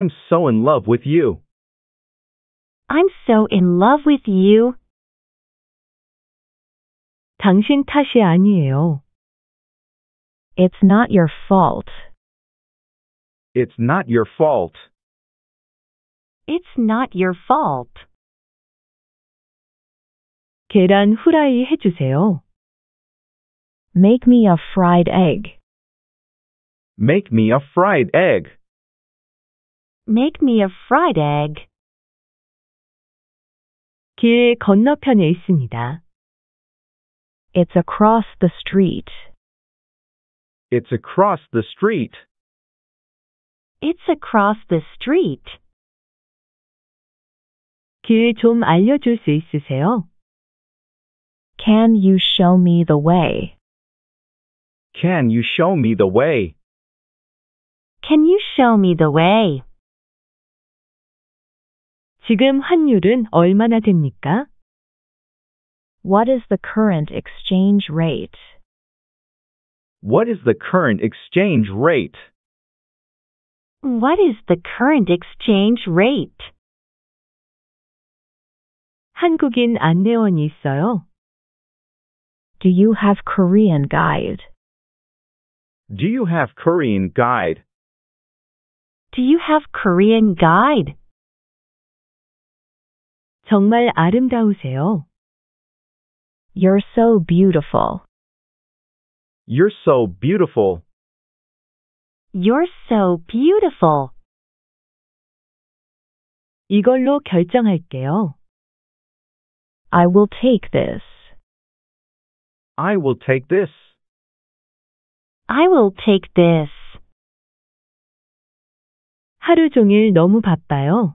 I'm so in love with you. I'm so in love with you. 당신 탓이 아니에요. It's not your fault. It's not your fault. It's not your fault. 계란 후라이 해주세요. Make me a fried egg. Make me a fried egg. Make me a fried egg. 길 건너편에 있습니다. It's across the street. It's across the street. It's across the street. 알려줄 수 있으세요? Can you show me the way? Can you show me the way? Can you show me the way? 지금 환율은 얼마나 됩니까? What is the current exchange rate? What is the current exchange rate? What is the current exchange rate? 한국인 안내원이 있어요? Do you have Korean guide? Do you have Korean guide? Do you have Korean guide? 정말 아름다우세요. You're so beautiful. You're so beautiful. You're so beautiful. 이걸로 결정할게요. I will take this. I will take this. I will take this. 하루 종일 너무 바빠요.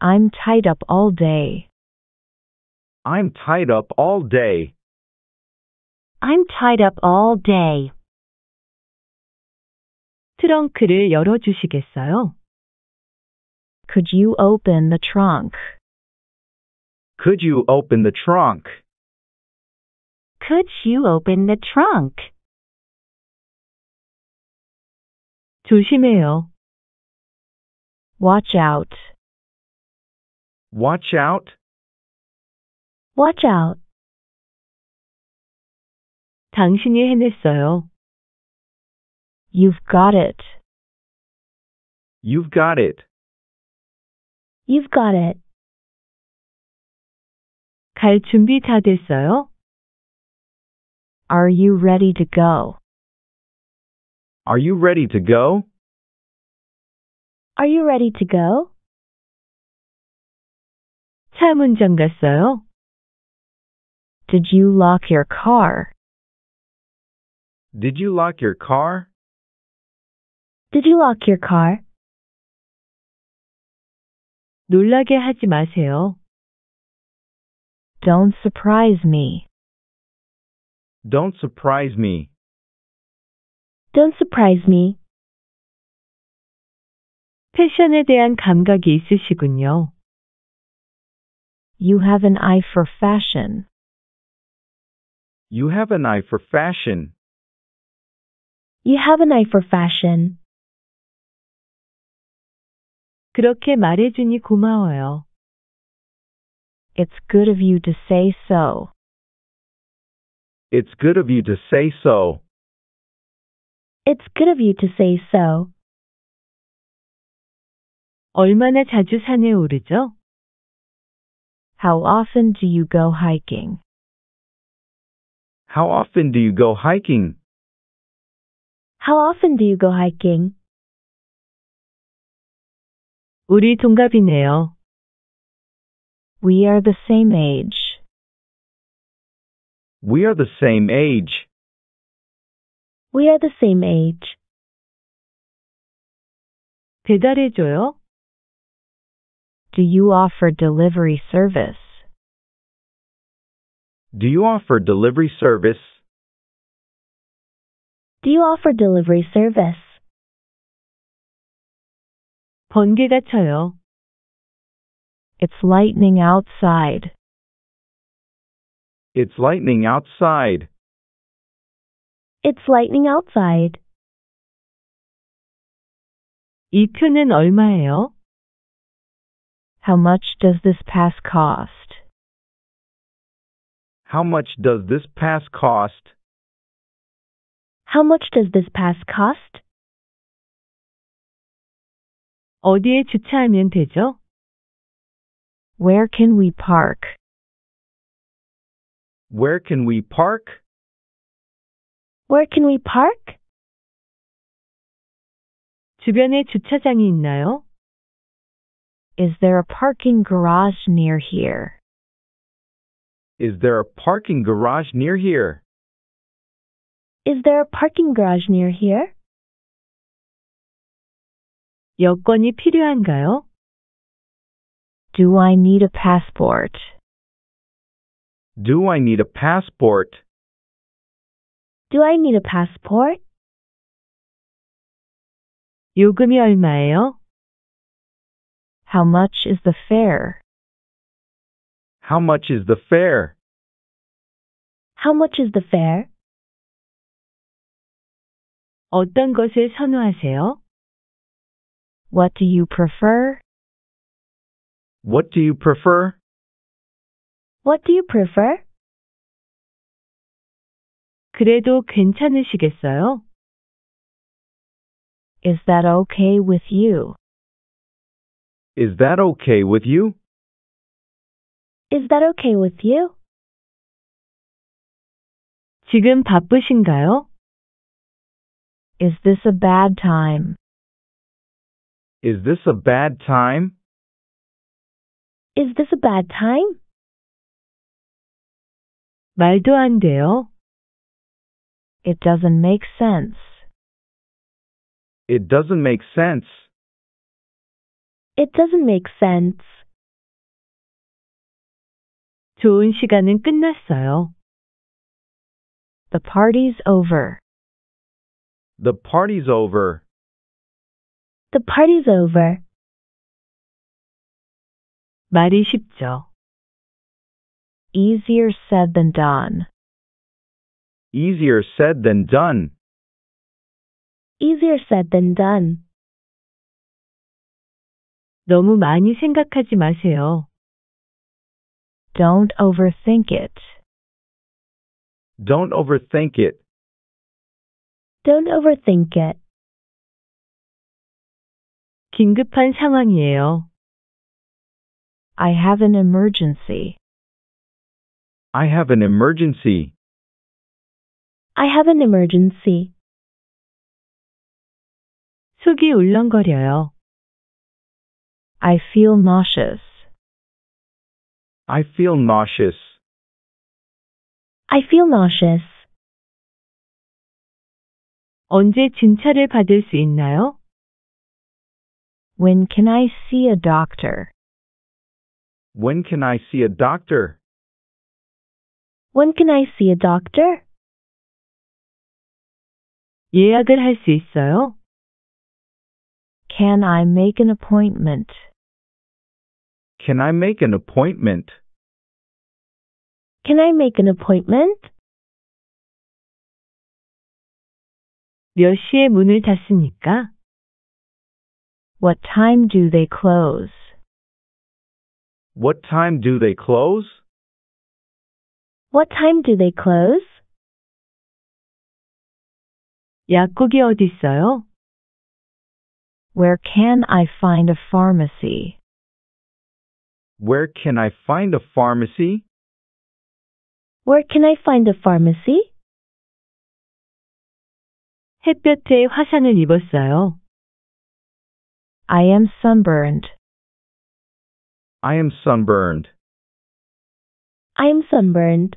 I'm tied up all day. I'm tied up all day. I'm tied up all day. 트렁크를 Could you open the trunk? Could you open the trunk? Could you open the trunk? 조심해요. Watch out. Watch out. Watch out. 당신이 해냈어요. You've got it. You've got it. You've got it. 갈 준비 다 됐어요? Are you ready to go? Are you ready to go? Are you ready to go? 문잠갔어요? Did you lock your car? Did you lock your car? Did you lock your car? 놀라게 하지 마세요. Don't surprise me. Don't surprise me. Don't surprise me. 패션에 대한 감각이 있으시군요. You have an eye for fashion. You have an eye for fashion. You have an eye for fashion. 그렇게 말해주니 고마워요. It's good of you to say so. It's good of you to say so. It's good of you to say so. 얼마나 자주 산에 오르죠? How often do you go hiking? How often do you go hiking? How often do you go hiking? 우리 동갑이네요. We are the same age. We are the same age. We are the same age. 배달해줘요? Do you offer delivery service? Do you offer delivery service? Do you offer delivery service? 번개가 쳐요. It's lightning outside. It's lightning outside. It's lightning outside. 이 표는 얼마예요? How much does this pass cost? How much does this pass cost? How much does this pass cost? 어디에 주차하면 되죠? Where can we park? Where can we park? Where can we park? 주변에 주차장이 있나요? Is there a parking garage near here? Is there a parking garage near here? Is there a parking garage near here? 여권이 필요한가요? Do I need a passport? Do I need a passport? Do I need a passport? 요금이 얼마예요? How much is the fare? How much is the fare? How much is the fare? 어떤 것을 선호하세요? What do you prefer? What do you prefer? What do you prefer? 그래도 괜찮으시겠어요? Is that okay with you? Is that okay with you? Is that okay with you? 지금 바쁘신가요? Is this a bad time? Is this a bad time? Is this a bad time? 말도 안 돼요. It doesn't make sense. It doesn't make sense. It doesn't make sense. 좋은 시간은 끝났어요. The party's over. The party's over. The party's over. 말이 쉽죠. Easier said than done. Easier said than done. Easier said than done. 너무 많이 생각하지 마세요. Don't overthink it. Don't overthink it. Don't overthink it. 긴급한 상황이에요. I have an emergency. I have an emergency. I have an emergency. 속이 울렁거려요. I feel nauseous. I feel nauseous. I feel nauseous. 언제 진찰을 받을 수 있나요? When can I see a doctor? When can I see a doctor? When can I see a doctor? 예약을 할 있어요? Can I make an appointment? Can I make an appointment? Can I make an appointment? 몇 시에 문을 닫습니까? What time do they close? What time do they close? What time do they close? 약국이 어디 있어요? Where can I find a pharmacy? Where can I find a pharmacy? Where can I find a pharmacy? 햇볕에 화상을 입었어요. I am sunburned. I am sunburned. I am sunburned.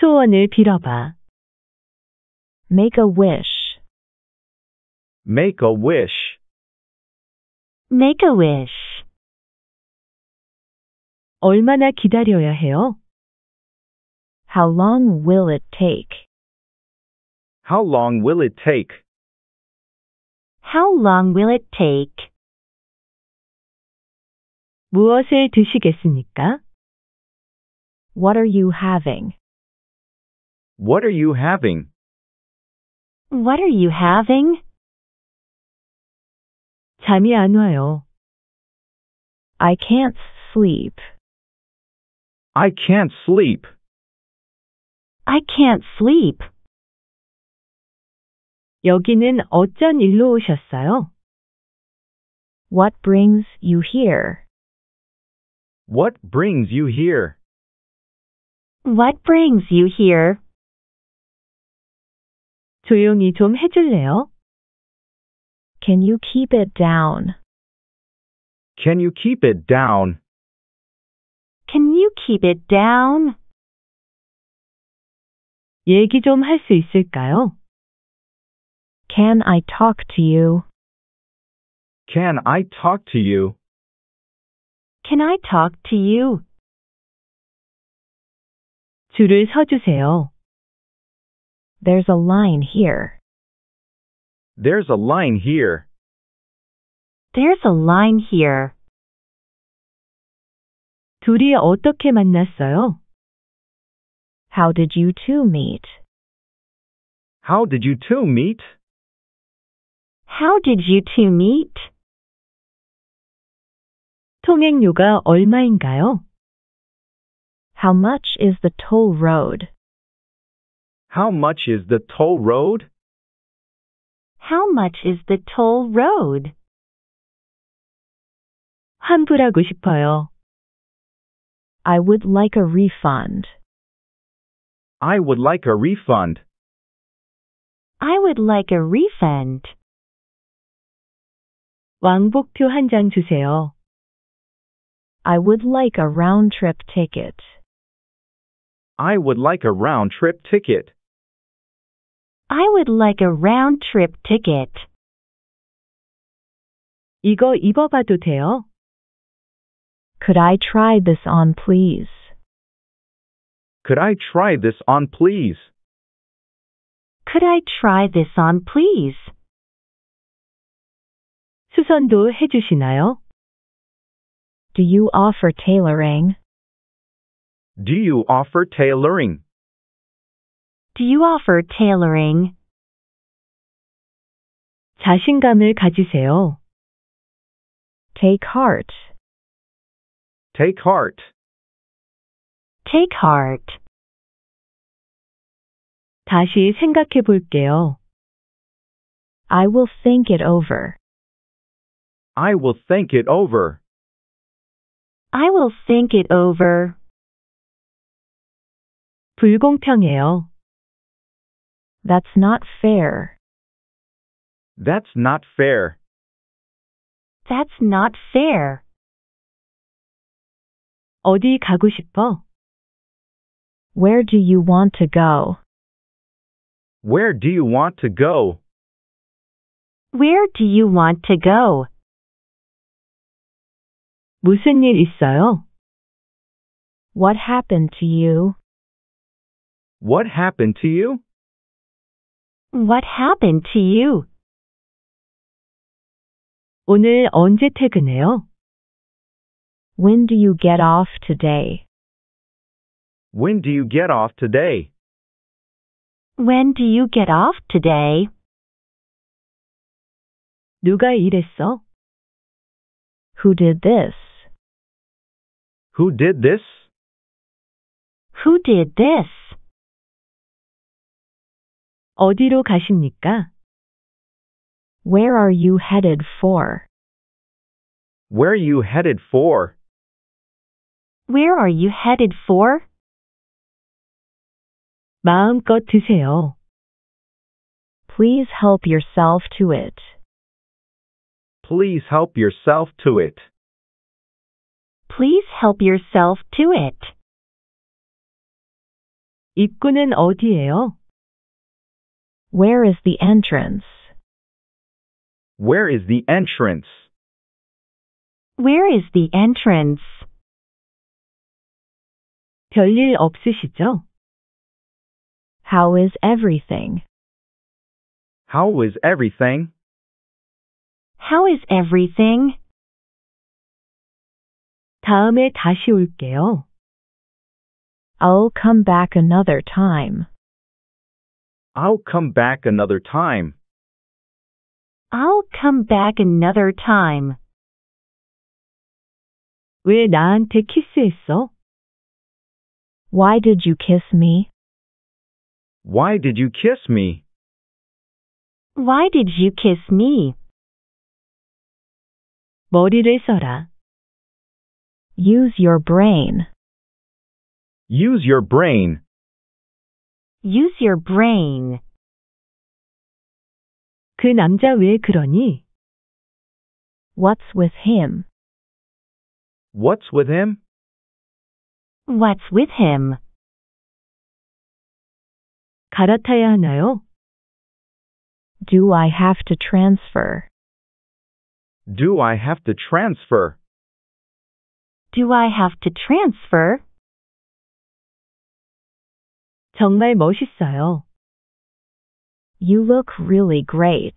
소원을 빌어봐. Make a wish. Make a wish. Make a wish. 얼마나 기다려야 해요? How long will it take? How long will it take? How long will it take? 무엇을 드시겠습니까? What are you having? What are you having? What are you having? 잠이 안 와요. I can't sleep. I can't sleep. I can't sleep. 여기는 어쩐 일로 오셨어요? What brings you here? What brings you here? What brings you here? 조용히 좀 해줄래요? Can you keep it down? Can you keep it down? Can you keep it down? 얘기 있을까요? Can I talk to you? Can I talk to you? Can I talk to you? 줄을 서 주세요. There's a line here. There's a line here. There's a line here. 둘이 어떻게 만났어요? How did you two meet? How did you two meet? How did you two meet? 통행료가 얼마인가요? How much is the toll road? How much is the toll road? How much is the toll road? 환불하고 싶어요. I would like a refund. I would like a refund. I would like a refund. 왕복표 한 주세요. I would like a round trip ticket. I would like a round trip ticket. I would like a round trip ticket. 이거 입어봐도 돼요? Could I try this on, please? Could I try this on, please? Could I try this on, please? 수선도 해주시나요? Do you offer tailoring? Do you offer tailoring? Do you offer tailoring? 자신감을 가지세요. Take heart. Take heart. Take heart. 다시 생각해 볼게요. I will think it over. I will think it over. I will think it over. 불공평해요. That's not fair. That's not fair. That's not fair. 어디 가고 싶어? Where do you want to go? Where do you want to go? Where do you want to go? 무슨 일 있어요? What happened to you? What happened to you? What happened to you? 오늘 언제 퇴근해요? When do you get off today? When do you get off today? When do you get off today? 누가 Who did this? Who did this? Who did this? 어디로 가십니까? Where are you headed for? Where are you headed for? Where are you headed for? 마음껏 드세요. Please help yourself to it. Please help yourself to it. Please help yourself to it. 입구는 어디예요? Where is the entrance? Where is the entrance? Where is the entrance? 별일 없으시죠? How is everything? How is everything? How is everything? 다음에 다시 올게요. I'll come back another time. I'll come back another time. I'll come back another time. 왜 나한테 키스했어? Why did you kiss me? Why did you kiss me? Why did you kiss me? 머리를 써라. Use your brain. Use your brain. Use your brain. 그 남자 왜 그러니? What's with him? What's with him? What's with him? 갈아타야 하나요? Do I have to transfer? Do I have to transfer? Do I have to transfer? 정말 멋있어요. You look really great.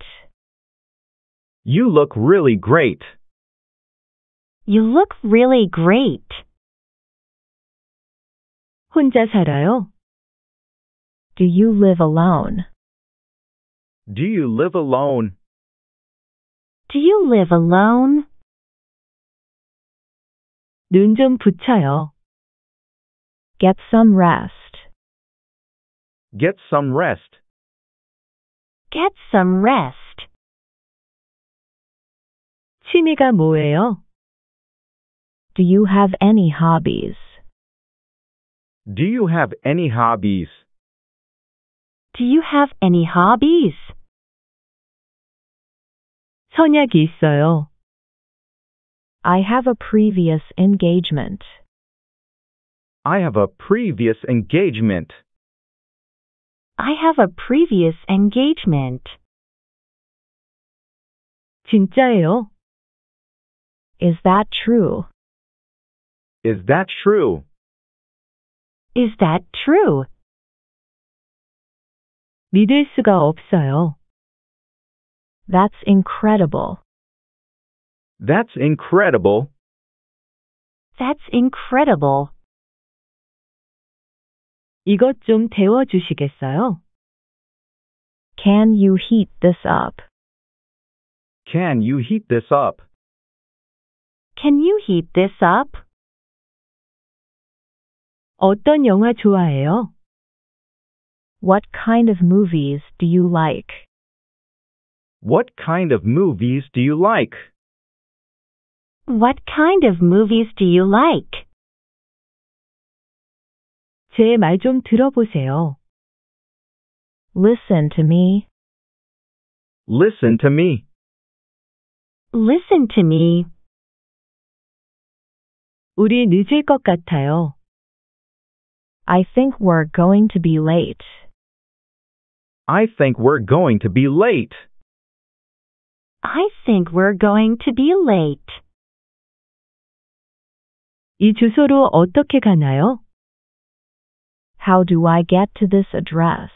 You look really great. You look really great. 혼자 살아요? Do you live alone? Do you live alone? Do you live alone? 눈 좀 붙여요. Get some rest. Get some rest. Get some rest. 취미가 뭐예요? Do you have any hobbies? Do you have any hobbies? Do you have any hobbies? 선약이 있어요. I have a previous engagement. I have a previous engagement. I have a previous engagement. 진짜예요? Is that true? Is that true? Is that true? 믿을 수가 없어요. That's incredible. That's incredible. That's incredible. 이것 좀 데워 주시겠어요? Can you heat this up? Can you heat this up? Can you heat this up? 어떤 영화 좋아해요? What kind of movies do you like? What kind of movies do you like? What kind of movies do you like? 제말좀 들어보세요. Listen to me. Listen to me. Listen to me. 우리 늦을 것 같아요. I think we're going to be late. I think we're going to be late. I think we're going to be late. 이 주소로 어떻게 가나요? How do I get to this address?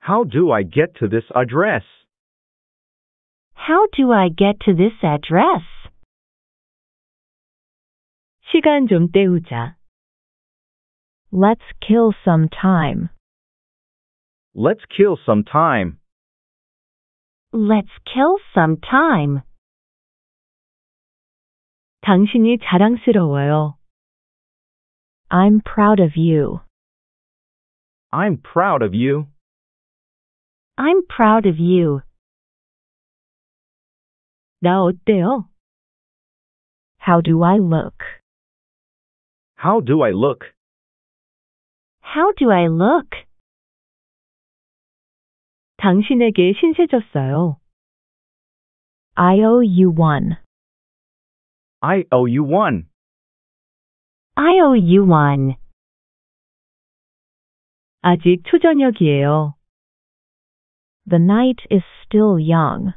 How do I get to this address? How do I get to this address? 시간 좀 때우자. Let's kill some time. Let's kill some time. Let's kill some time. 당신이 자랑스러워요. I'm proud of you. I'm proud of you. I'm proud of you. 나 어때요? How do I look? How do I look? How do I look? 당신에게 I owe you one. I owe you one. I owe you one. 아직 초저녁이에요. The night is still young.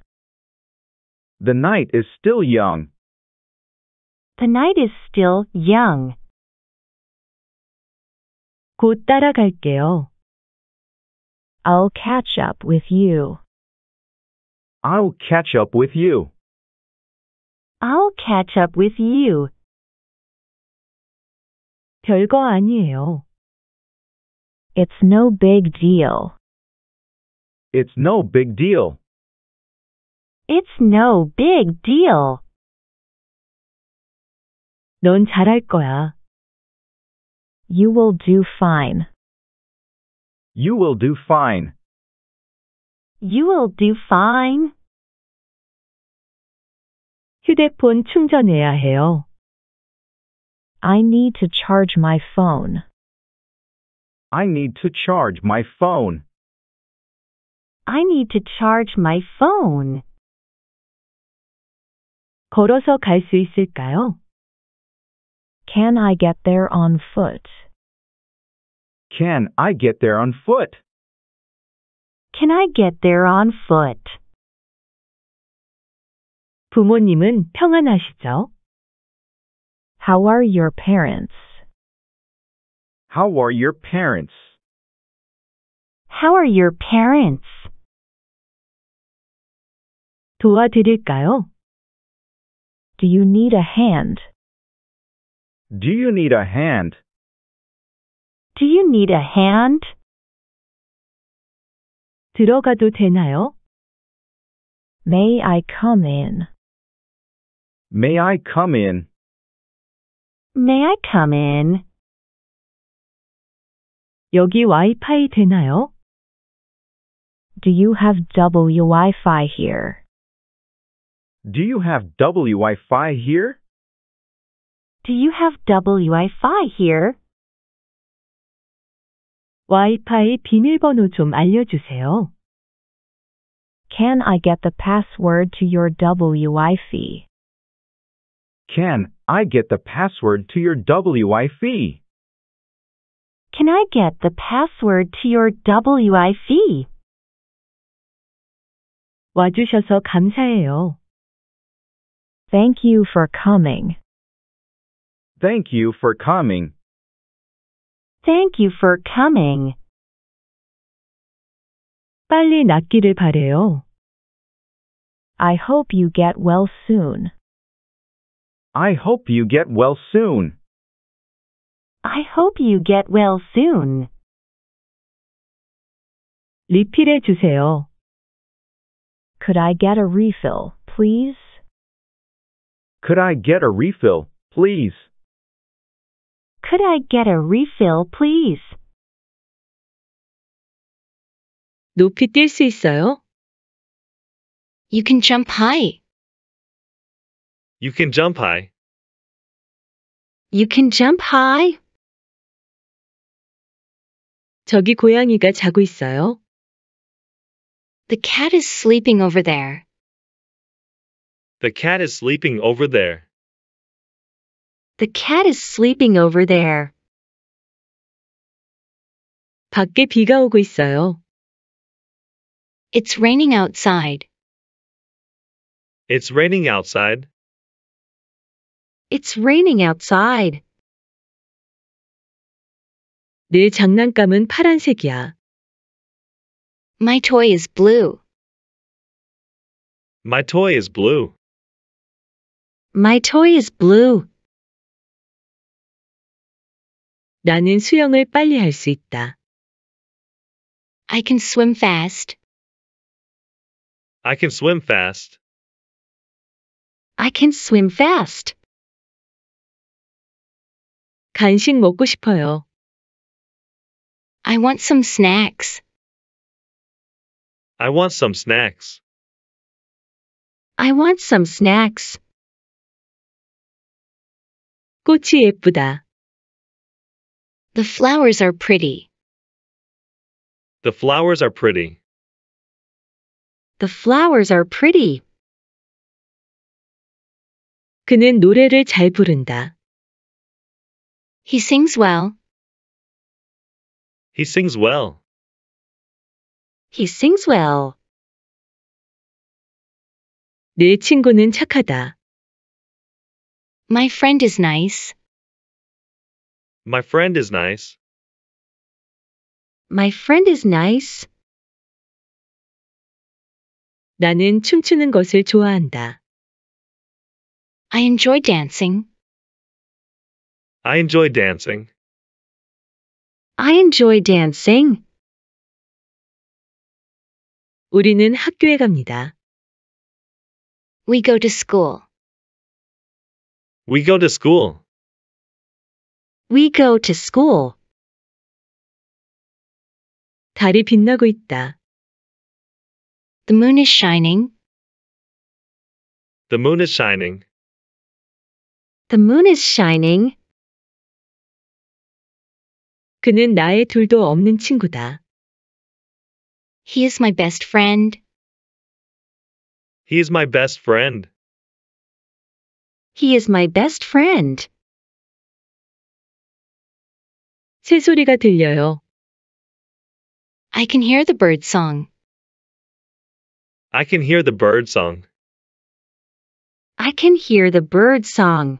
The night is still young. The night is still young. 곧 따라갈게요. I'll catch up with you. I'll catch up with you. I'll catch up with you. 별거 아니에요. It's no big deal. It's no big deal. It's no big deal. 넌 잘할 거야. You will do fine. You will do fine. You will do fine. 휴대폰 충전해야 해요. I need to charge my phone. I need to charge my phone. I need to charge my phone. 걸어서 갈 있을까요? Can I get there on foot? Can I get there on foot? Can I get there on foot? 부모님은 평안하시죠? How are your parents? How are your parents? How are your parents? 도와드릴까요? Do you need a hand? Do you need a hand? Do you need a hand? 들어가도 되나요? May I come in? May I come in? May I come in? 여기 와이파이 되나요? Do you have double Wi-Fi here? Do you have double Wi-Fi here? Do you have double Wi-Fi here? Wi-Fi 비밀번호 좀 알려주세요. Can I get the password to your Wi-Fi? Can I get the password to your WIFI. Can I get the password to your WIFI? 와주셔서 감사해요. Thank you for coming. Thank you for coming. Thank you for coming. 빨리 낫기를 바래요. I hope you get well soon. I hope you get well soon. I hope you get well soon. 리필해 주세요. Could I get a refill, please? Could I get a refill, please? Could I get a refill, please? 높이 있어요? You can jump high. You can jump high. You can jump high. 저기 고양이가 자고 있어요. The cat is sleeping over there. The cat is sleeping over there. The cat is sleeping over there. 밖에 비가 오고 있어요. It's raining outside. It's raining outside. It's raining outside. 내 장난감은 파란색이야. My toy is blue. My toy is blue. My toy is blue. 나는 수영을 빨리 할 수 있다. I can swim fast. I can swim fast. I can swim fast. 간식 먹고 싶어요. I want some snacks. I want some snacks. I want some snacks. 꽃이 예쁘다. The flowers are pretty. The flowers are pretty. The flowers are pretty. 그는 노래를 잘 부른다. He sings well. He sings well. He sings well. 내 친구는 착하다. My friend is nice. My friend is nice. My friend is nice. 나는 춤추는 것을 좋아한다. I enjoy dancing. I enjoy dancing. I enjoy dancing. 우리는 학교에 갑니다. We go to school. We go to school. We go to school. 달이 빛나고 있다. The moon is shining. The moon is shining. The moon is shining. 그는 나의 둘도 없는 친구다. He is my best friend. He is my best friend. He is my best friend. 새소리가 들려요. I can hear the bird song. I can hear the bird song. I can hear the bird song.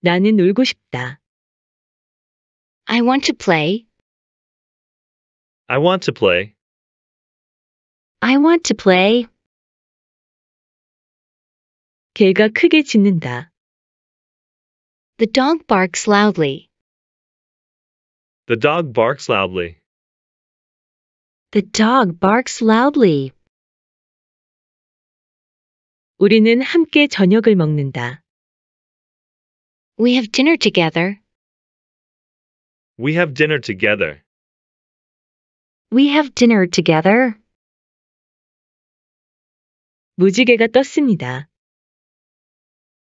나는 울고 싶다. I want to play. I want to play. I want to play. 개가 크게 짖는다. The dog barks loudly. The dog barks loudly. The dog barks loudly. 우리는 함께 저녁을 먹는다. We have dinner together. We have dinner together. We have dinner together. 무지개가 떴습니다.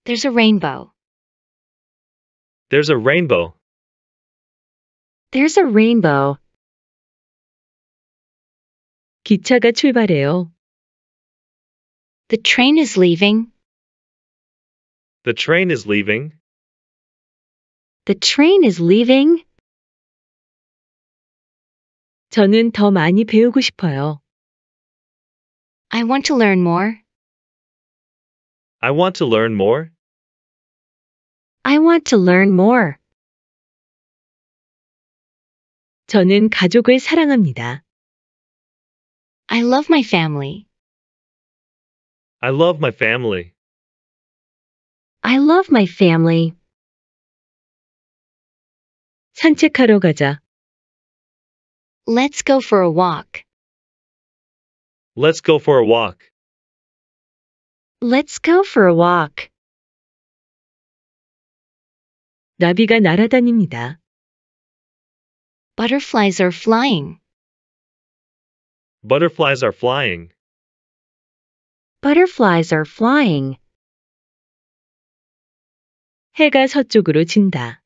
There's a rainbow. There's a rainbow. There's a rainbow. 기차가 출발해요. The train is leaving. The train is leaving. The train is leaving. 저는 더 많이 배우고 싶어요. I want to learn more. I want to learn more. I want to learn more. 저는 가족을 사랑합니다. I love my family. I love my family. I love my family. 산책하러 가자. Let's go for a walk. Let's go for a walk. Let's go for a walk. 나비가 날아다닙니다. Butterflies are flying. Butterflies are flying. Butterflies are flying. 해가 서쪽으로 진다.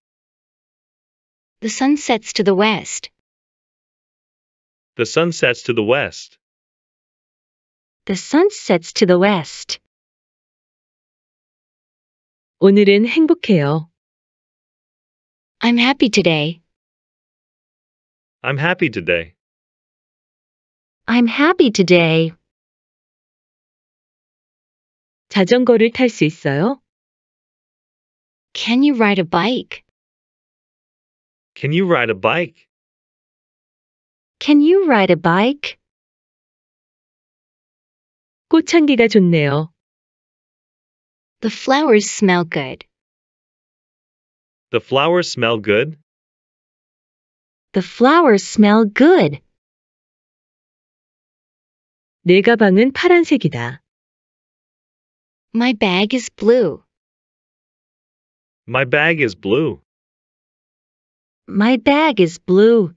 The sun sets to the west. The sun sets to the west. The sun sets to the west. 오늘은 행복해요. I'm happy today. I'm happy today. I'm happy today. 자전거를 있어요? Can you ride a bike? Can you ride a bike? Can you ride a bike? 꽃향기가 좋네요. The flowers smell good. The flowers smell good. The flowers smell good. 내 가방은 파란색이다. My bag is blue. My bag is blue. My bag is blue.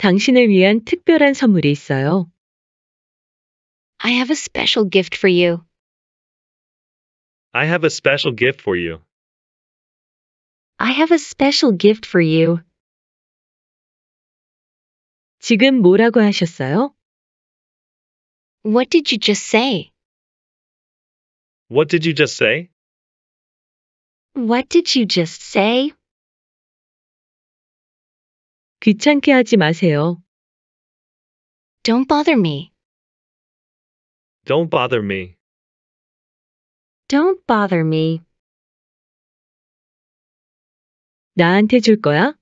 당신을 위한 특별한 선물이 있어요. I have a special gift for you. I have a special gift for you. I have a special gift for you. 지금 뭐라고 하셨어요? What did you just say? What did you just say? What did you just say? 귀찮게 하지 마세요. Don't bother me. Don't bother me. Don't bother me. 나한테 줄 거야?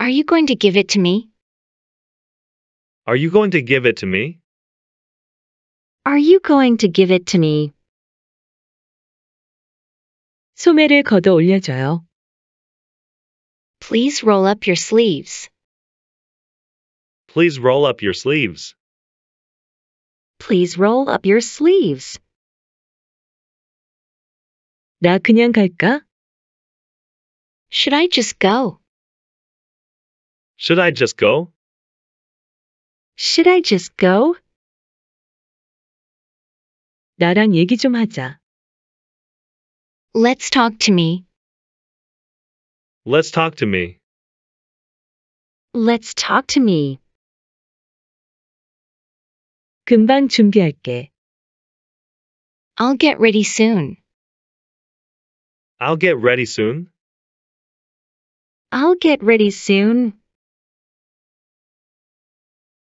Are you going to give it to me? Are you going to give it to me? Are you going to give it to me? 소매를 걷어 올려줘요. Please roll up your sleeves. Please roll up your sleeves. Please roll up your sleeves. 나 그냥 갈까? Should I just go? Should I just go? Should I just go? 나랑 얘기 좀 하자. Let's talk to me. Let's talk to me. Let's talk to me. 금방 준비할게. I'll get ready soon. I'll get ready soon. I'll get ready soon.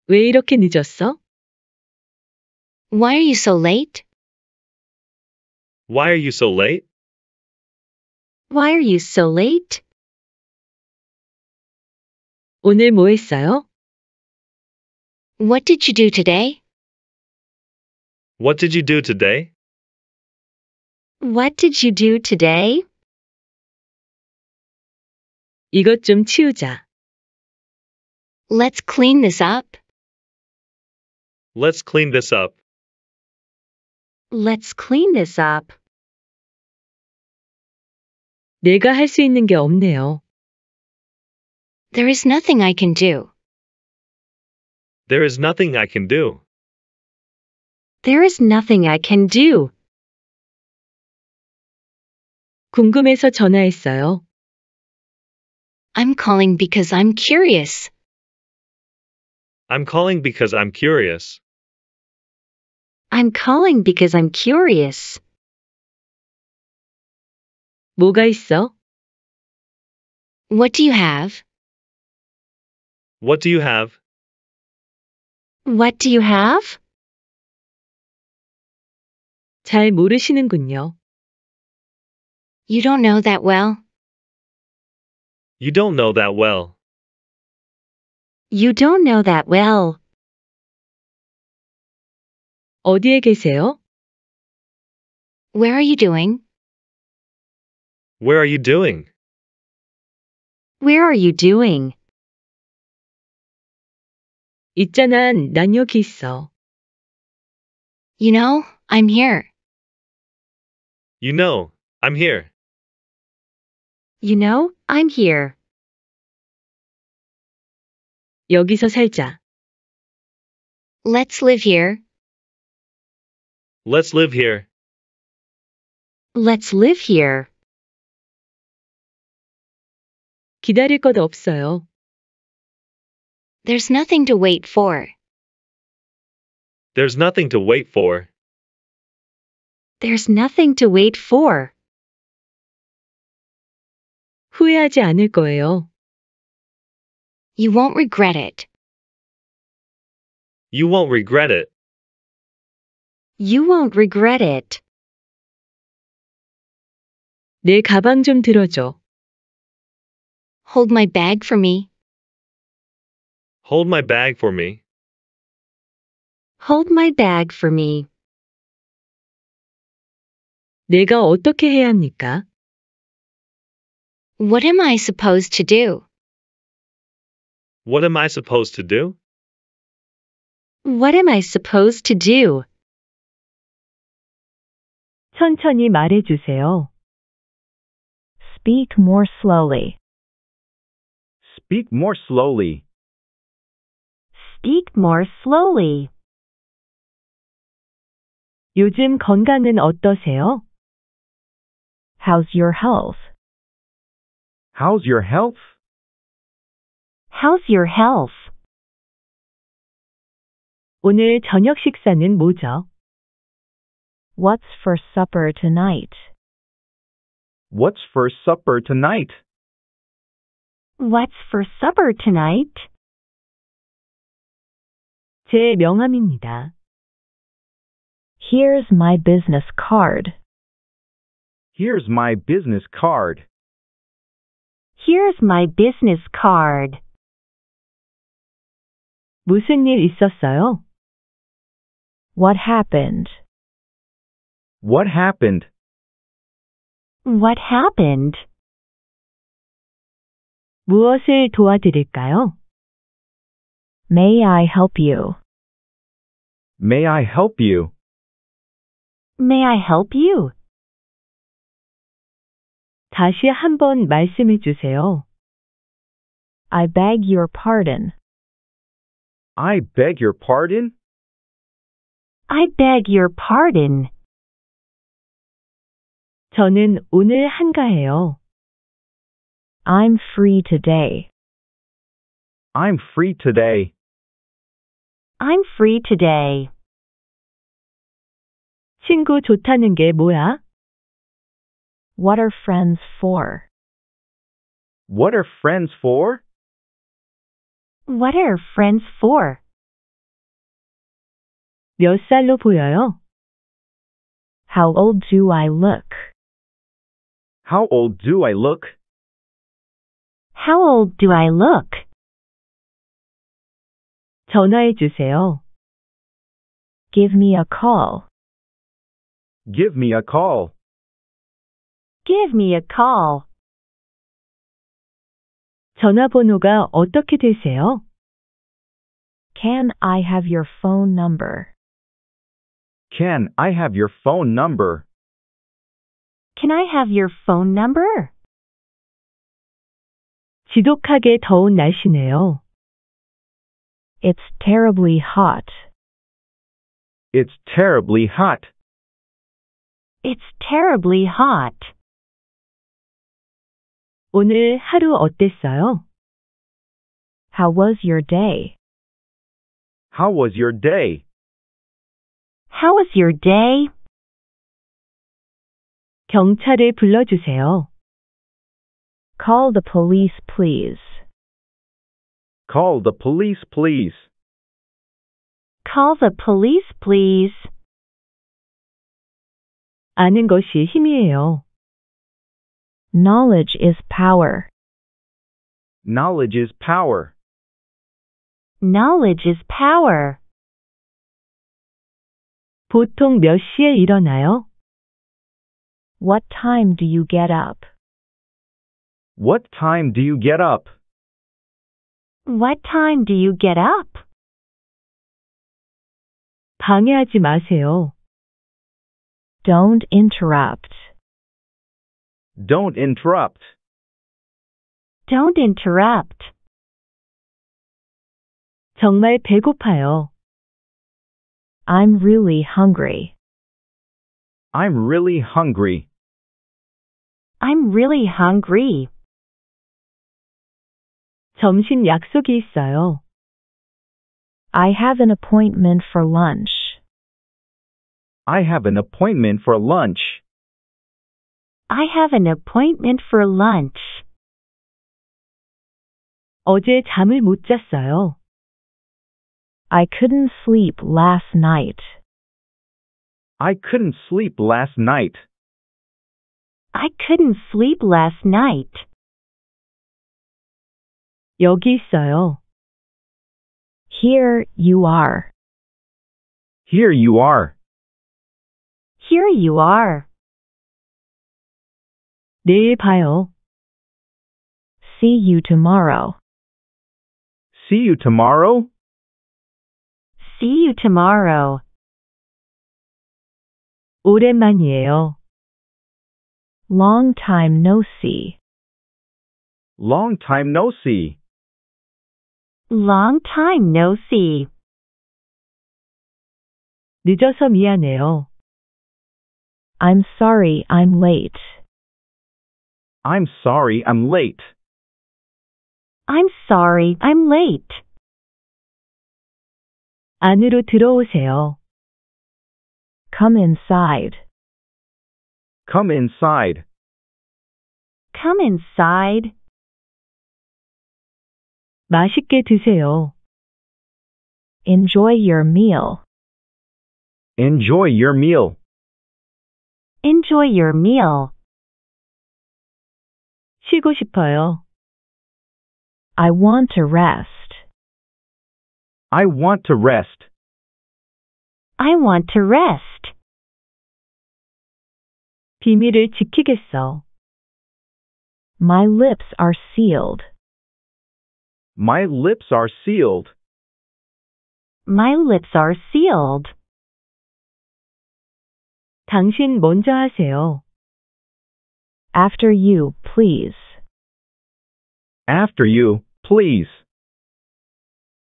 왜 이렇게 늦었어? Why are you so late? Why are you so late? Why are you so late? 오늘 뭐 했어요? What did you do today? What did you do today? What did you do today? 이것 좀 치우자. Let's clean this up. Let's clean this up. Let's clean this up. 내가 할 있는 게 없네요. There is nothing I can do. There is nothing I can do. There is nothing I can do. 궁금해서 전화했어요. I'm calling because I'm curious. I'm calling because I'm curious. I'm calling because I'm curious. 뭐가 있어? What do you have? What do you have? What do you have? 잘 모르시는군요. You don't know that well. You don't know that well. You don't know that well. 어디에 계세요? Where are you doing? Where are you doing? Where are you doing? 있잖아, 난 여기 있어. You know, I'm here. You know, I'm here. You know, I'm here. 여기서 살자. Let's live here. Let's live here. Let's live here. 기다릴 것 없어요. There's nothing to wait for. There's nothing to wait for. There's nothing to wait for. 후회하지 않을 거예요. You won't regret it. You won't regret it. You won't regret it. 내 가방 좀 들어줘. Hold my bag for me. Hold my bag for me. Hold my bag for me. 내가 어떻게 해야 합니까? What am I supposed to do? What am I supposed to do? What am I supposed to do? 천천히 Speak more slowly. Speak more slowly speak more slowly. 요즘 건강은 어떠세요? How's your health? How's your health? How's your health? 오늘 저녁 식사는 뭐죠? What's for supper tonight? What's for supper tonight? What's for supper tonight? 제 명함입니다. Here's my business card. Here's my business card. Here's my business card. 무슨 일 있었어요? What happened? What happened? What happened? 무엇을 도와드릴까요? May I help you? May I help you? May I help you? 다시 한번 말씀해 주세요. I beg your pardon. I beg your pardon? I beg your pardon. 저는 오늘 한가해요. I'm free today. I'm free today. I'm free today. 친구 좋다는 게 뭐야? What are friends for? What are friends for? What are friends for? 몇 살로 보여요? How old do I look? How old do I look? How old do I look? 전화해 주세요. Give me a call. Give me a call. Give me a call. 전화번호가 어떻게 되세요? Can I have your phone number? Can I have your phone number? Can I have your phone number? 지독하게 더운 날씨네요. It's terribly hot. It's terribly hot. It's terribly hot. 오늘 하루 어땠어요? How was your day? How was your day? How was your day? 경찰을 불러주세요. Call the police, please. Call the police, please. Call the police, please. 아는 것이 힘이에요. Knowledge is power. Knowledge is power. Knowledge is power. 보통 몇 시에 일어나요? What time do you get up? What time do you get up? What time do you get up? 방해하지 마세요. Don't interrupt. Don't interrupt. Don't interrupt. 정말 배고파요. I'm really hungry. I'm really hungry. I'm really hungry. 점심 약속이 있어요. I have an appointment for lunch. I have an appointment for lunch. I have an appointment for lunch. 어제 잠을 못 잤어요. I couldn't sleep last night. I couldn't sleep last night. I couldn't sleep last night. 여기 있어요. Here you are. Here you are. Here you are. 내일 봐요. See you tomorrow. See you tomorrow. See you tomorrow. 오랜만이에요. Long time no see. Long time no see. Long time no see. 늦어서 미안해요. I'm sorry I'm late. I'm sorry I'm late. I'm sorry I'm late. 안으로 들어오세요. Come inside. Come inside. Come inside. 맛있게 드세요. Enjoy your meal. Enjoy your meal. Enjoy your meal. 쉬고 싶어요. I want to rest. I want to rest. I want to rest. 비밀을 지키겠어. My lips are sealed. My lips are sealed. My lips are sealed. 당신 먼저 하세요. After you, please. After you, please.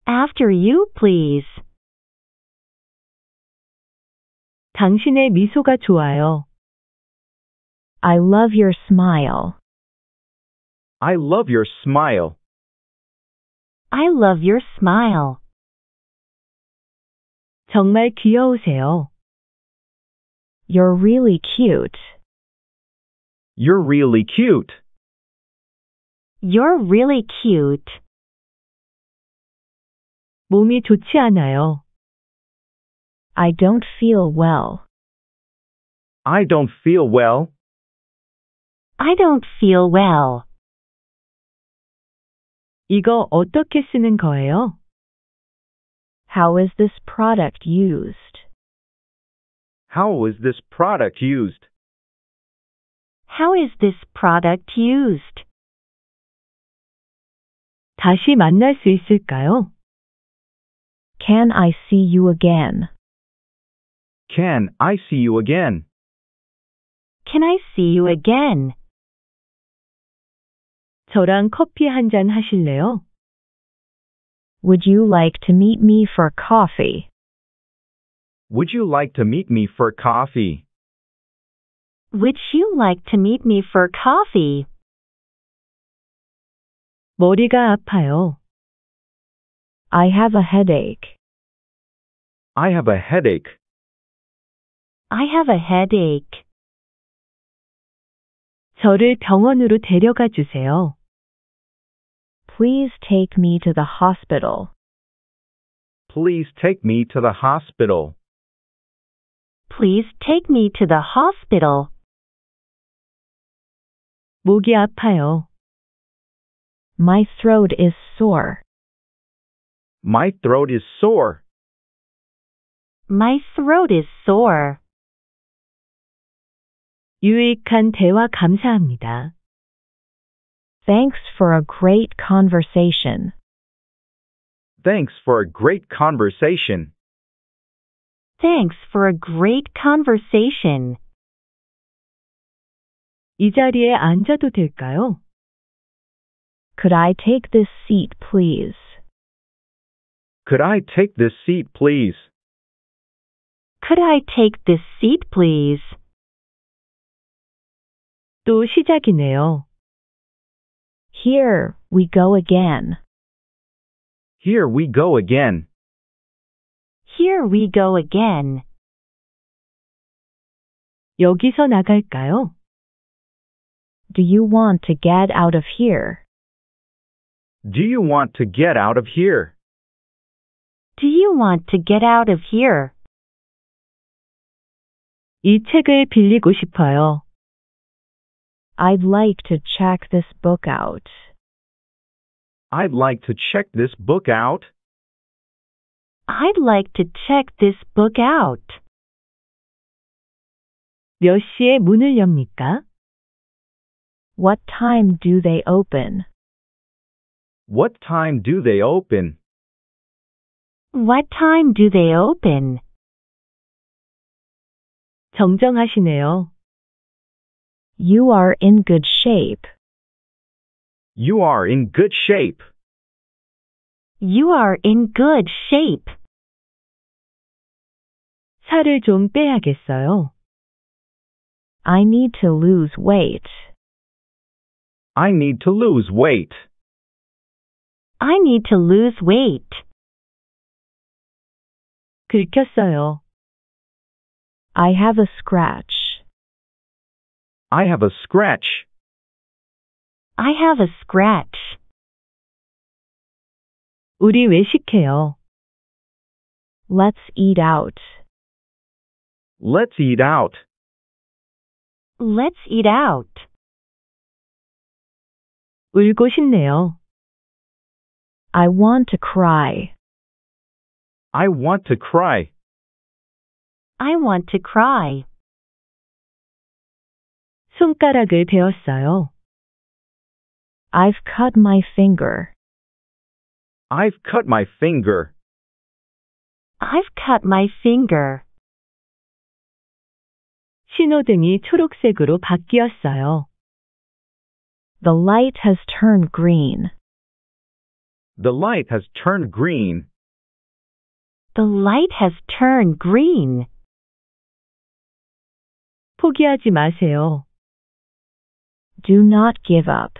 After you, please. 당신의 미소가 좋아요. I love your smile. I love your smile. I love your smile. 정말 귀여우세요. You're really cute. You're really cute. You're really cute. 몸이 좋지 않아요. I don't feel well. I don't feel well. I don't feel well. 이거 어떻게 쓰는 거예요? How is this product used? How is this product used? How is this product used? 다시 만날 수 있을까요? Can I see you again? Can I see you again? Can I see you again? 저랑 커피 한 잔 하실래요? Would you like to meet me for coffee? Would you like to meet me for coffee? Would you like to meet me for coffee? 머리가 아파요. I have a headache. I have a headache. I have a headache. 저를 병원으로 데려가 주세요. Please take me to the hospital. Please take me to the hospital. Please take me to the hospital. 목이 아파요. My throat is sore. My throat is sore. My throat is sore. 유익한 대화 감사합니다. Thanks for a great conversation. Thanks for a great conversation. Thanks for a great conversation. 이 자리에 앉아도 될까요? Could I take this seat, please? Could I take this seat, please? Could I take this seat, please? 또 시작이네요. Here we go again. Here we go again. Here we go again. 여기서 나갈까요? Do you want to get out of here? Do you want to get out of here? Do you want to get out of here? 이 책을 빌리고 싶어요. I'd like to check this book out. I'd like to check this book out. I'd like to check this book out. 몇 시에 문을 엽니까? What time do they open? What time do they open? What time do they open? 정정하시네요. You are in good shape. You are in good shape. You are in good shape. 살을 좀 빼야겠어요. I need to lose weight. I need to lose weight. I need to lose weight. 긁혔어요. I have a scratch. I have a scratch. I have a scratch. 우리 외식해요. Let's eat out. Let's eat out. Let's eat out. 울고 싶네요. I want to cry. I want to cry. I want to cry. 손가락을 베었어요. I've cut my finger. I've cut my finger. I've cut my finger. 신호등이 초록색으로 바뀌었어요. The light has turned green. The light has turned green. The light has turned green. 포기하지 마세요. Do not give up.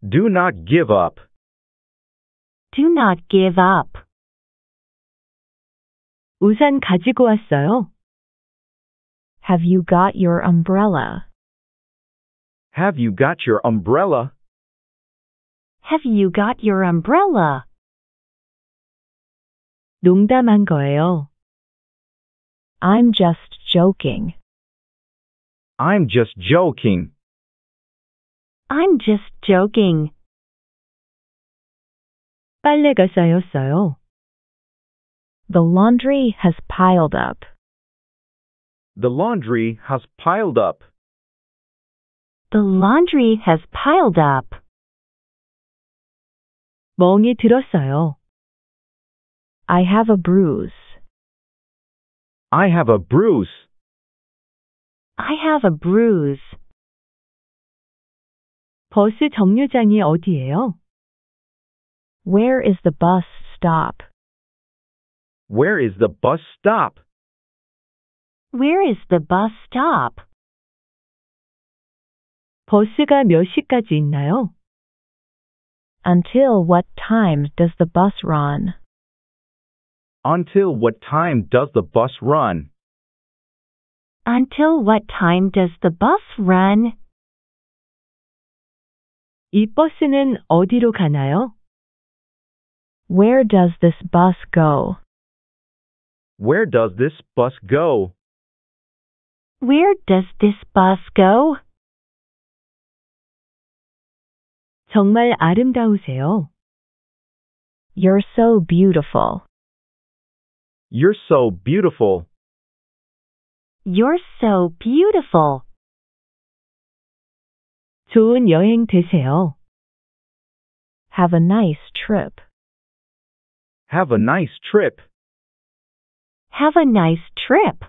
Do not give up. Do not give up. 우산 가지고 왔어요? Have you got your umbrella? Have you got your umbrella? Have you got your umbrella? 농담한 거예요. I'm just joking. I'm just joking. I'm just joking. 빨래가 쌓였어요. The laundry has piled up. The laundry has piled up. The laundry has piled up. 멍이 들었어요. I have a bruise. I have a bruise. I have a bruise. 버스 정류장이 어디예요? Where is the bus stop? Where is the bus stop? Where is the bus stop? 버스가 몇 시까지 있나요? Until what time does the bus run? Until what time does the bus run? Until what time does the bus run? 이 버스는 어디로 가나요? Where does this bus go? Where does this bus go? Where does this bus go? 정말 아름다우세요. You're so beautiful. You're so beautiful. You're so beautiful. 좋은 여행 되세요. Have a nice trip. Have a nice trip. Have a nice trip.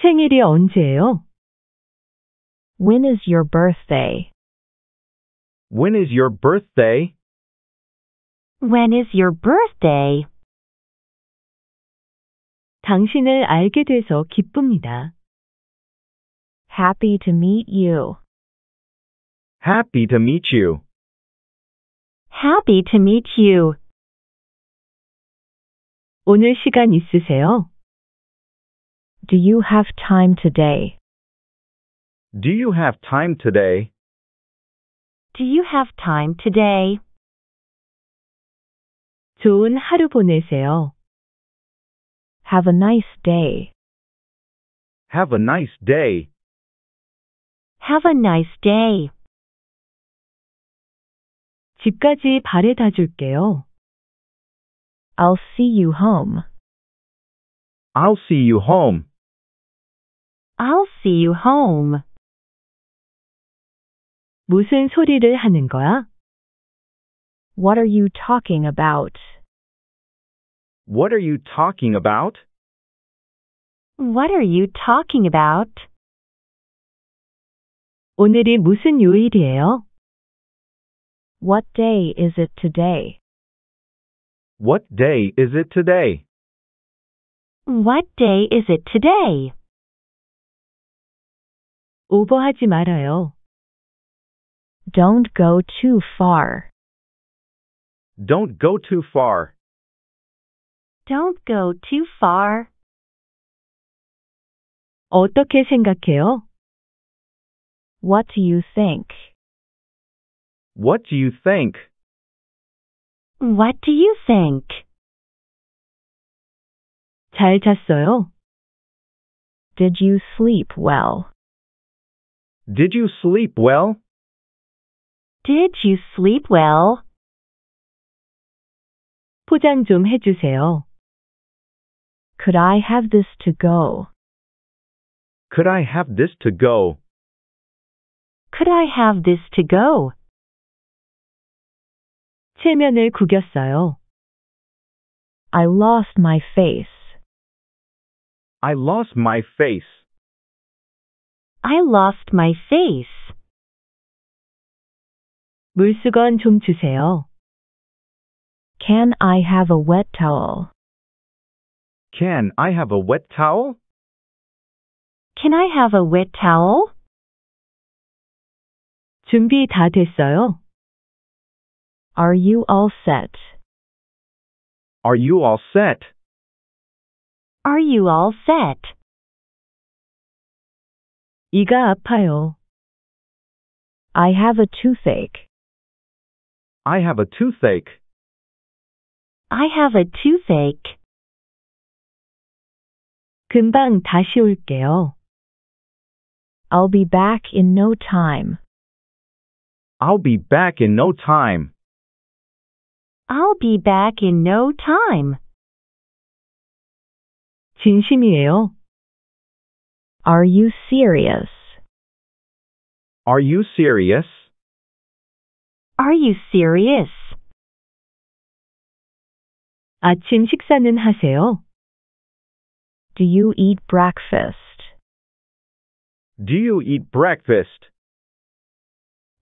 생일이 언제예요? When is your birthday? When is your birthday? When is your birthday? 당신을 알게 돼서 기쁩니다. Happy to meet you. Happy to meet you. Happy to meet you. 오늘 시간 있으세요? Do you have time today? Do you have time today? Do you have time today? 좋은 하루 보내세요. Have a nice day. Have a nice day. Have a nice day. 집까지 발에 바래다 줄게요. I'll see you home. I'll see you home. I'll see you home. 무슨 소리를 하는 거야? What are you talking about? What are you talking about? What are you talking about? 오늘이 무슨 요일이에요? What day is it today? What day is it today? What day is it today? 오버하지 말아요. Don't go too far. Don't go too far. Don't go too far. 어떻게 생각해요? What do you think? What do you think? What do you think? 잘 잤어요? Did you sleep well? Did you sleep well? Did you sleep well? 포장 좀 해주세요. Could I have this to go? Could I have this to go? Could I have this to go? 체면을 구겼어요. I lost my face. I lost my face. I lost my face. 물수건 좀 주세요. Can I have a wet towel? Can I have a wet towel? Can I have a wet towel? 준비 다 됐어요? Are you all set? Are you all set? Are you all set? 이가 아파요. I have a toothache. I have a toothache. I have a toothache. 금방 다시 올게요. I'll be back in no time. I'll be back in no time. I'll be back in no time. 진심이에요? Are you serious? Are you serious? Are you serious? 아침 식사는 하세요? Do you eat breakfast? Do you eat breakfast?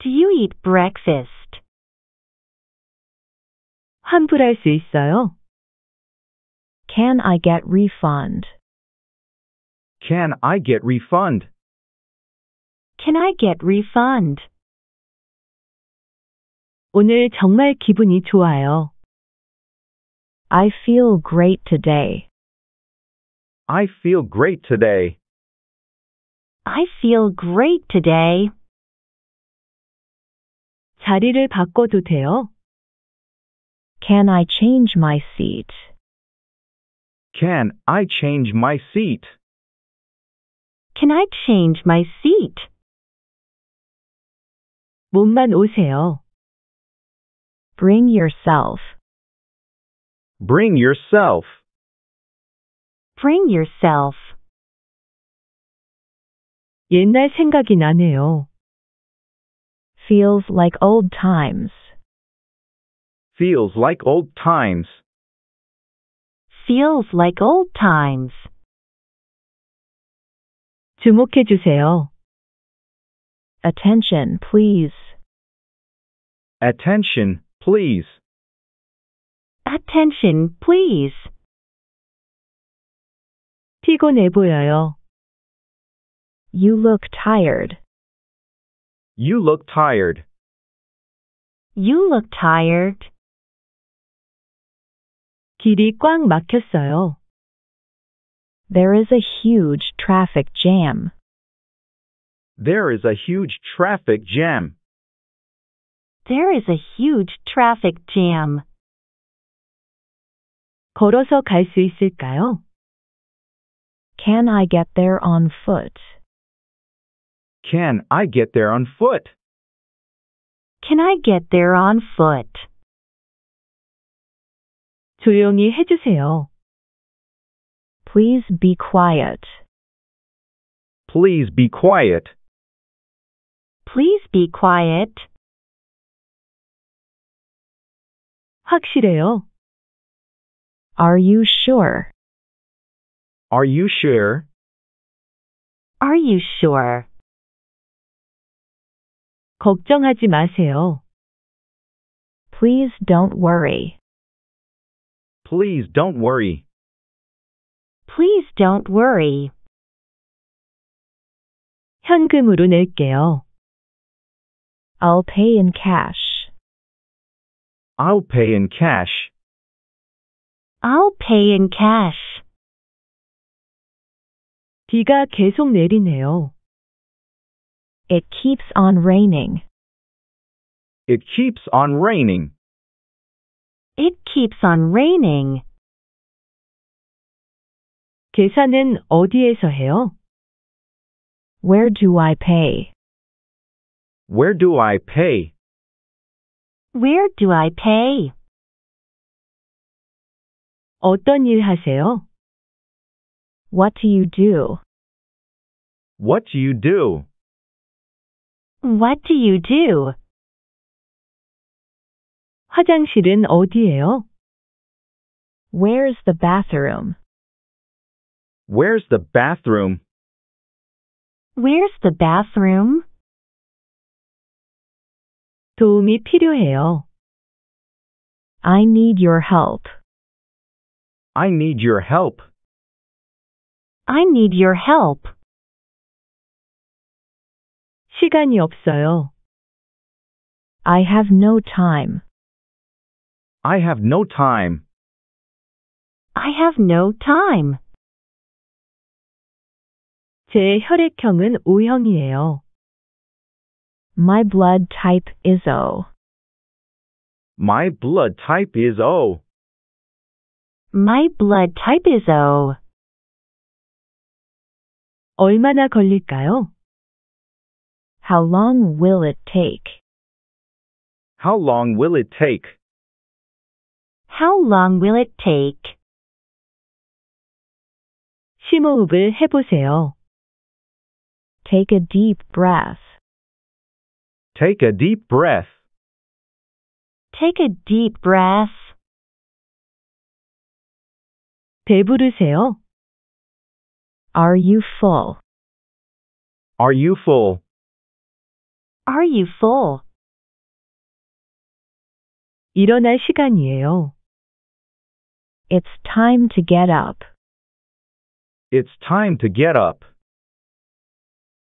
Do you eat breakfast? 환불할 수 있어요? Can I get refund? Can I get refund? Can I get refund? 오늘 정말 기분이 좋아요. I feel great today. I feel great today. I feel great today. 자리를 바꿔도 돼요? Can I change my seat? Can I change my seat? Can I change my seat? 몸만 오세요. Bring yourself. Bring yourself. Bring yourself. 옛날 생각이 나네요. Feels like old times. Feels like old times. Feels like old times. 주목해 주세요. Attention, please. Attention, please. Attention, please. 피곤해 보여요. You look tired. You look tired. You look tired. 길이 꽉 막혔어요. There is a huge traffic jam. There is a huge traffic jam. There is a huge traffic jam. 걸어서 있을까요? Can I get there on foot? Can I get there on foot? Can I get there on foot? 조용히 해주세요. Please be quiet. Please be quiet. Please be quiet. 확실해요. Are you sure? Are you sure? Are you sure? 걱정하지 마세요. Please don't worry. Please don't worry. Please don't worry. 현금으로 낼게요. I'll pay in cash. I'll pay in cash. I'll pay in cash. 비가 계속 내리네요. It keeps on raining. It keeps on raining. It keeps on raining. 계산은 어디에서 해요? Where do I pay? Where do I pay? Where do I pay? 어떤 일 하세요? What do you do? What do you do? What do you do? 화장실은 어디예요? Where's the bathroom? Where's the bathroom? Where's the bathroom? 도움이 필요해요. I need your help. I need your help. I need your help. 시간이 없어요. I have no time. I have no time. I have no time. 제 혈액형은 O형이에요. My blood type is O. My blood type is O. My blood type is O. 얼마나 걸릴까요? How long will it take? How long will it take? How long will it take? 심호흡을 해보세요. Take a deep breath. Take a deep breath. Take a deep breath. 배부르세요? Are you full? Are you full? Are you full? 일어날 시간이에요. It's time to get up. It's time to get up.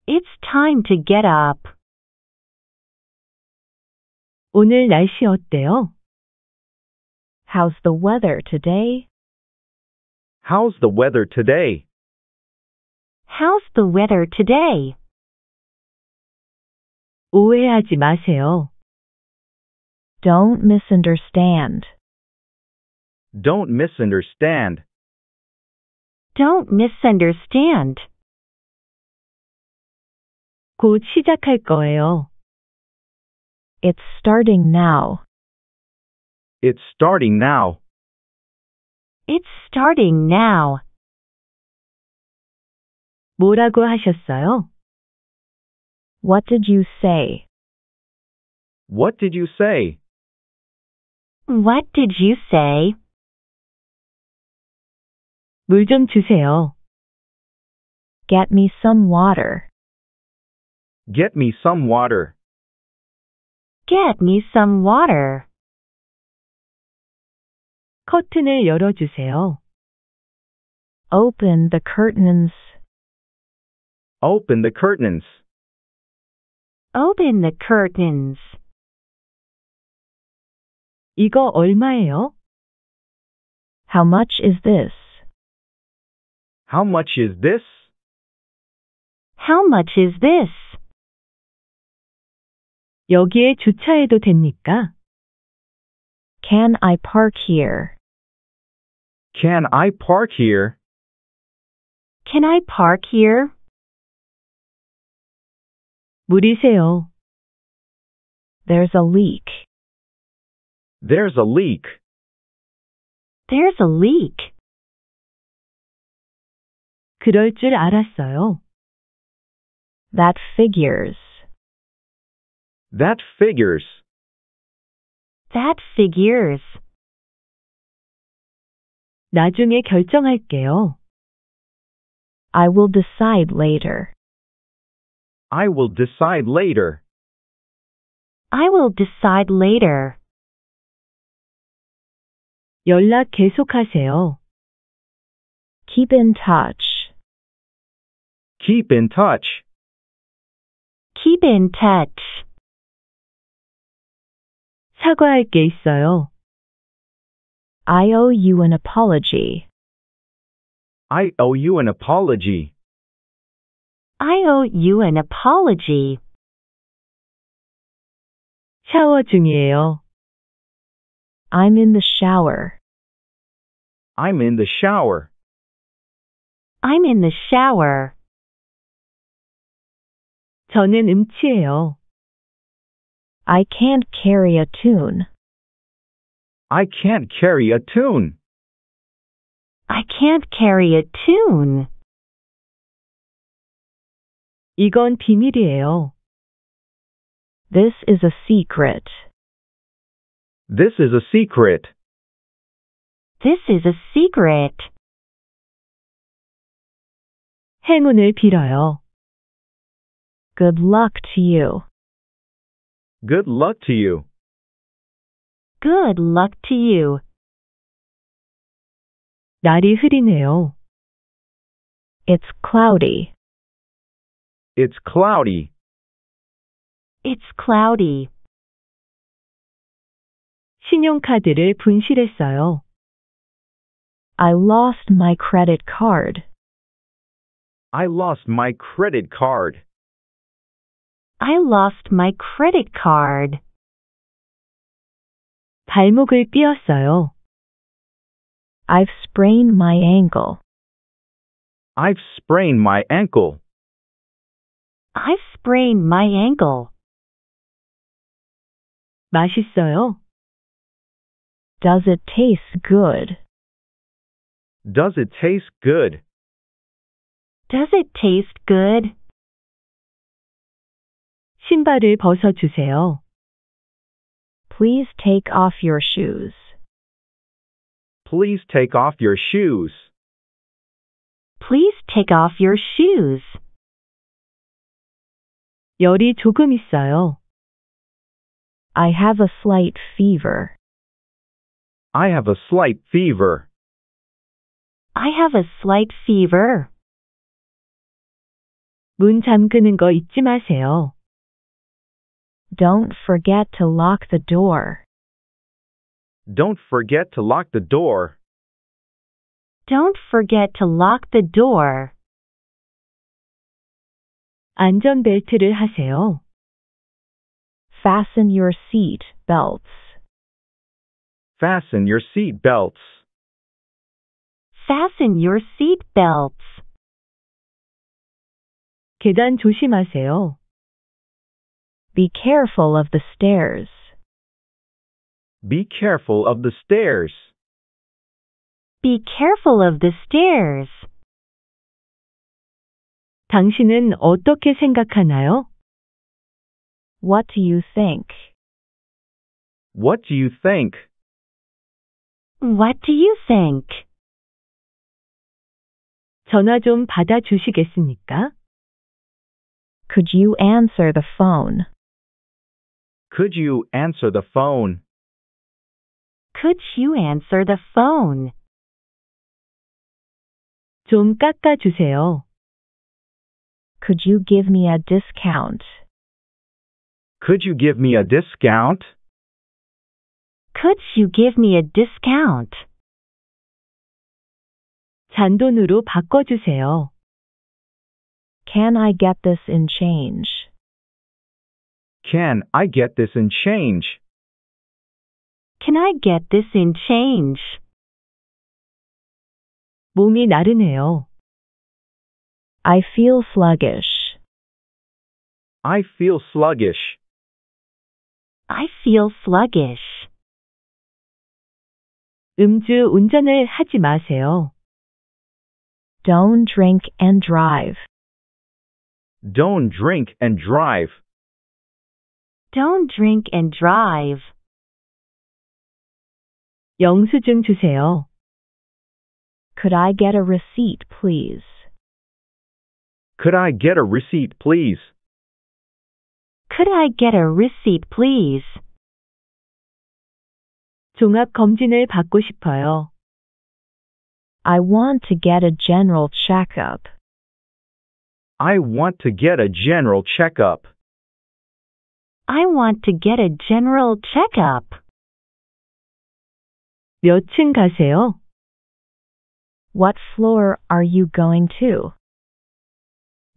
It's time to get up. 오늘 날씨 어때요? How's the weather today? How's the weather today? How's the weather today? 오해하지 마세요. Don't misunderstand. Don't misunderstand. Don't misunderstand. 곧 시작할 거예요. It's starting now. It's starting now. It's starting now. 뭐라고 하셨어요? What did you say? What did you say? What did you say? 물 좀 주세요. Get me some water. Get me some water. Get me some water. 커튼을 열어주세요. Open the curtains. Open the curtains. Open the curtains. 이거 얼마예요? How much is this? How much is this? How much is this? 여기에 주차해도 됩니까? Can I park here? Can I park here? Can I park here? 물이세요. There's a leak. There's a leak. There's a leak. 그럴 줄 알았어요. That figures. That figures. That figures. 나중에 결정할게요. I will decide later. I will decide later. I will decide later. 연락 계속하세요. Keep in touch. Keep in touch. Keep in touch. 사과할 게 있어요. I owe you an apology. I owe you an apology. I owe you an apology. 샤워 중이에요. I'm in the shower. I'm in the shower. I'm in the shower. 저는 음치예요. I can't carry a tune. I can't carry a tune. I can't carry a tune. 이건 비밀이에요. This is a secret. This is a secret. This is a secret. 행운을 빌어요. Good luck to you. Good luck to you. Good luck to you. 날이 흐리네요. It's cloudy. It's cloudy. It's cloudy. 신용카드를 분실했어요. I lost my credit card. I lost my credit card. I lost my credit card. 발목을 삐었어요. I've sprained my ankle. I've sprained my ankle. I sprained my ankle. 맛있어요? Does it taste good? Does it taste good? Does it taste good? 신발을 벗어주세요. Please take off your shoes. Please take off your shoes. Please take off your shoes. 열이 조금 있어요. I have a slight fever. I have a slight fever. I have a slight fever. 문 잠그는 거 잊지 마세요. Don't forget to lock the door. Don't forget to lock the door. Don't forget to lock the door. 안전벨트를 하세요. Fasten your seat belts. Fasten your seat belts. Fasten your seat belts. 계단 조심하세요. Be careful of the stairs. Be careful of the stairs. Be careful of the stairs. 당신은 어떻게 생각하나요? What do you think? What do you think? What do you think? 전화 좀 받아 주시겠습니까? Could you answer the phone? Could you answer the phone? Could you answer the phone? 좀 깎아 주세요. Could you give me a discount? Could you give me a discount? Could you give me a discount? 잔돈으로 바꿔주세요. Can I get this in change? Can I get this in change? Can I get this in change? 몸이 나르네요. I feel sluggish. I feel sluggish. I feel sluggish. 음주 운전을 하지 마세요. Don't drink and drive. Don't drink and drive. Don't drink and drive. 영수증 주세요. Could I get a receipt, please? Could I get a receipt, please? Could I get a receipt, please? 종합 검진을 받고 싶어요. I want to get a general checkup. I want to get a general checkup. I want to get a general checkup. 몇 가세요? What floor are you going to?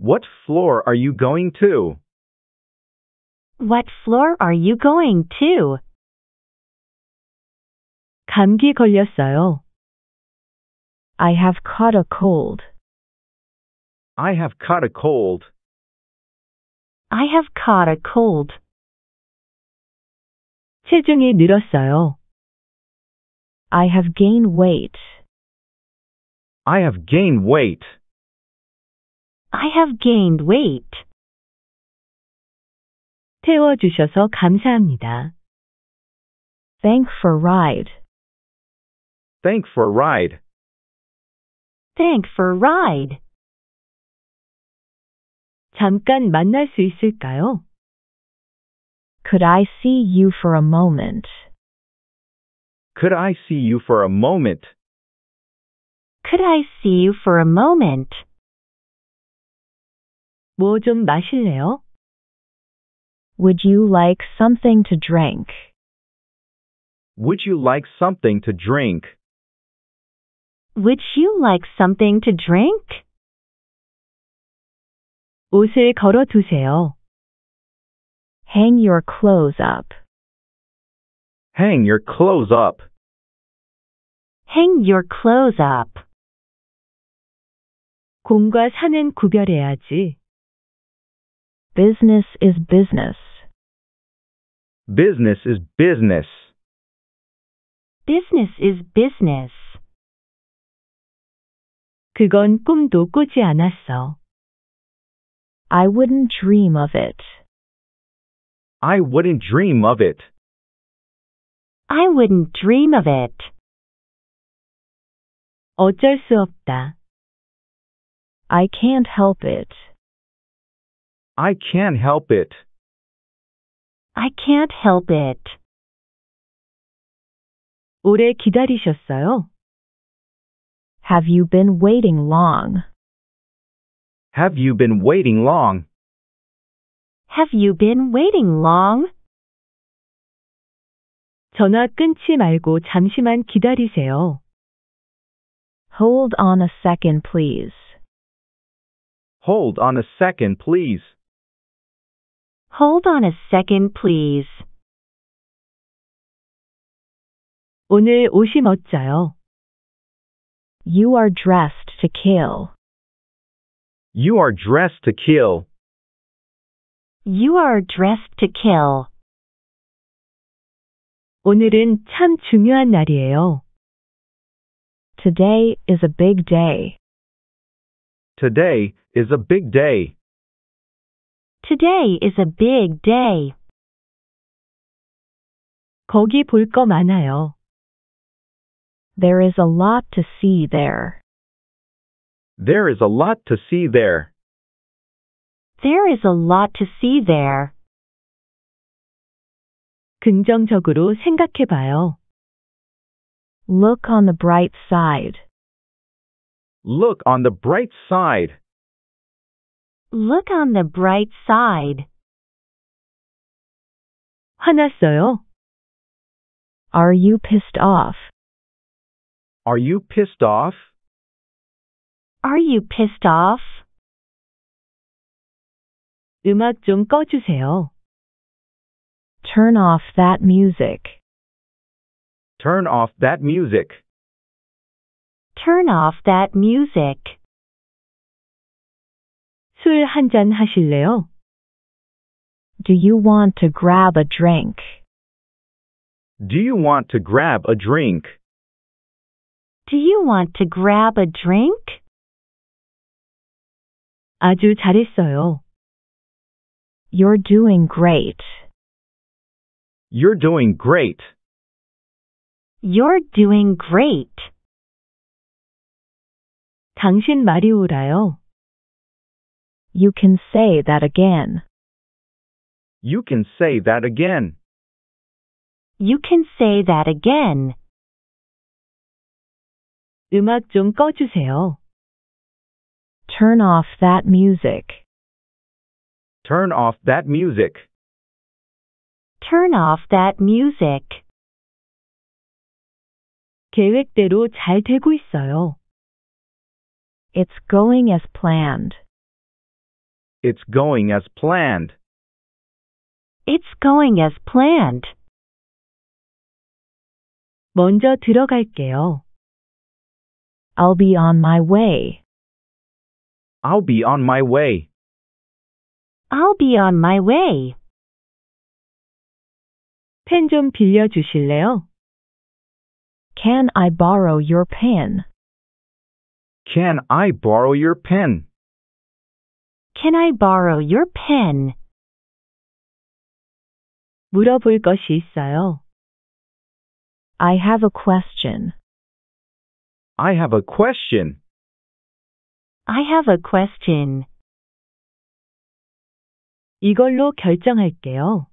What floor are you going to? What floor are you going to? 감기 걸렸어요. I have caught a cold. I have caught a cold. I have caught a cold. 체중이 늘었어요. I have gained weight. I have gained weight. I have gained weight. 태워주셔서 감사합니다. Thank for ride. Thank for ride. Thank for ride. 잠깐 만날 수 있을까요? Could I see you for a moment? Could I see you for a moment? Could I see you for a moment? 마실래요? Would you like something to drink? Would you like something to drink? Would you like something to drink? 옷을 걸어 두세요. Hang your clothes up. Hang your clothes up. Hang your clothes up. 공과 산은 구별해야지. Business is business. Business is business. Business is business. 그건 꿈도 꾸지 않았어. I wouldn't dream of it. I wouldn't dream of it. I wouldn't dream of it. 어쩔 수 없다. I can't help it. I can't help it. I can't help it. 오래 기다리셨어요? Have you been waiting long? Have you been waiting long? Have you been waiting long? 전화 끊지 말고 잠시만 기다리세요. Hold on a second, please. Hold on a second, please. Hold on a second, please. 오늘 옷이 멋져요. You are dressed to kill. You are dressed to kill. You are dressed to kill. 오늘은 참 중요한 날이에요. Today is a big day. Today is a big day. Today is a big day. 거기 볼 많아요. There is a lot to see there. There is a lot to see there. There is a lot to see there. 긍정적으로 생각해 봐요. Look on the bright side. Look on the bright side. Look on the bright side. 화났어요. Are you pissed off? Are you pissed off? Are you pissed off? 음악 좀 꺼주세요. Turn off that music. Turn off that music. Turn off that music. 술 하실래요? Do you want to grab a drink? Do you want to grab a drink? Do you want to grab a drink? 아주 잘했어요. You're doing great. You're doing great. You're doing great. 당신 말이 옳아요. You can say that again. You can say that again. You can say that again. 음악 좀 꺼주세요. Turn off that music. Turn off that music. Turn off that music. 계획대로 잘 되고 있어요. It's going as planned. It's going as planned. It's going as planned. 먼저 들어갈게요. I'll be on my way. I'll be on my way. I'll be on my way. 펜 좀 빌려 주실래요? Can I borrow your pen? Can I borrow your pen? Can I borrow your pen? 물어볼 것이 있어요. I have a question. I have a question. I have a question. 이걸로 결정할게요.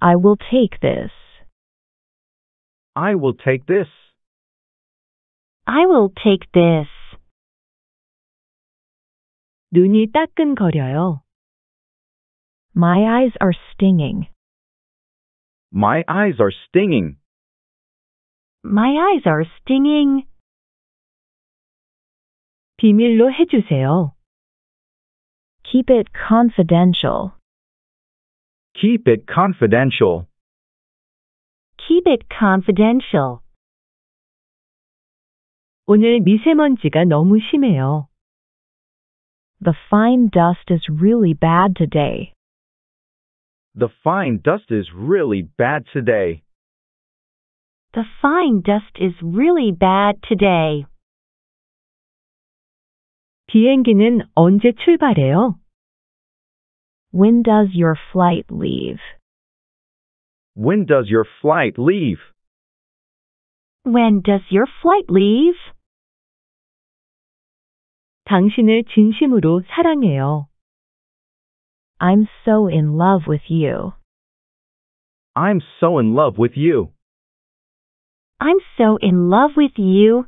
I will take this. I will take this. I will take this. 눈이 따끈거려요. My eyes are stinging. My eyes are stinging. My eyes are stinging. 비밀로 해주세요. Keep it confidential. Keep it confidential. Keep it confidential. 오늘 미세먼지가 너무 심해요. The fine dust is really bad today. The fine dust is really bad today. The fine dust is really bad today. 비행기는 언제 출발해요? When does your flight leave? When does your flight leave? When does your flight leave? 당신을 진심으로 사랑해요. I'm so in love with you. I'm so in love with you. I'm so in love with you.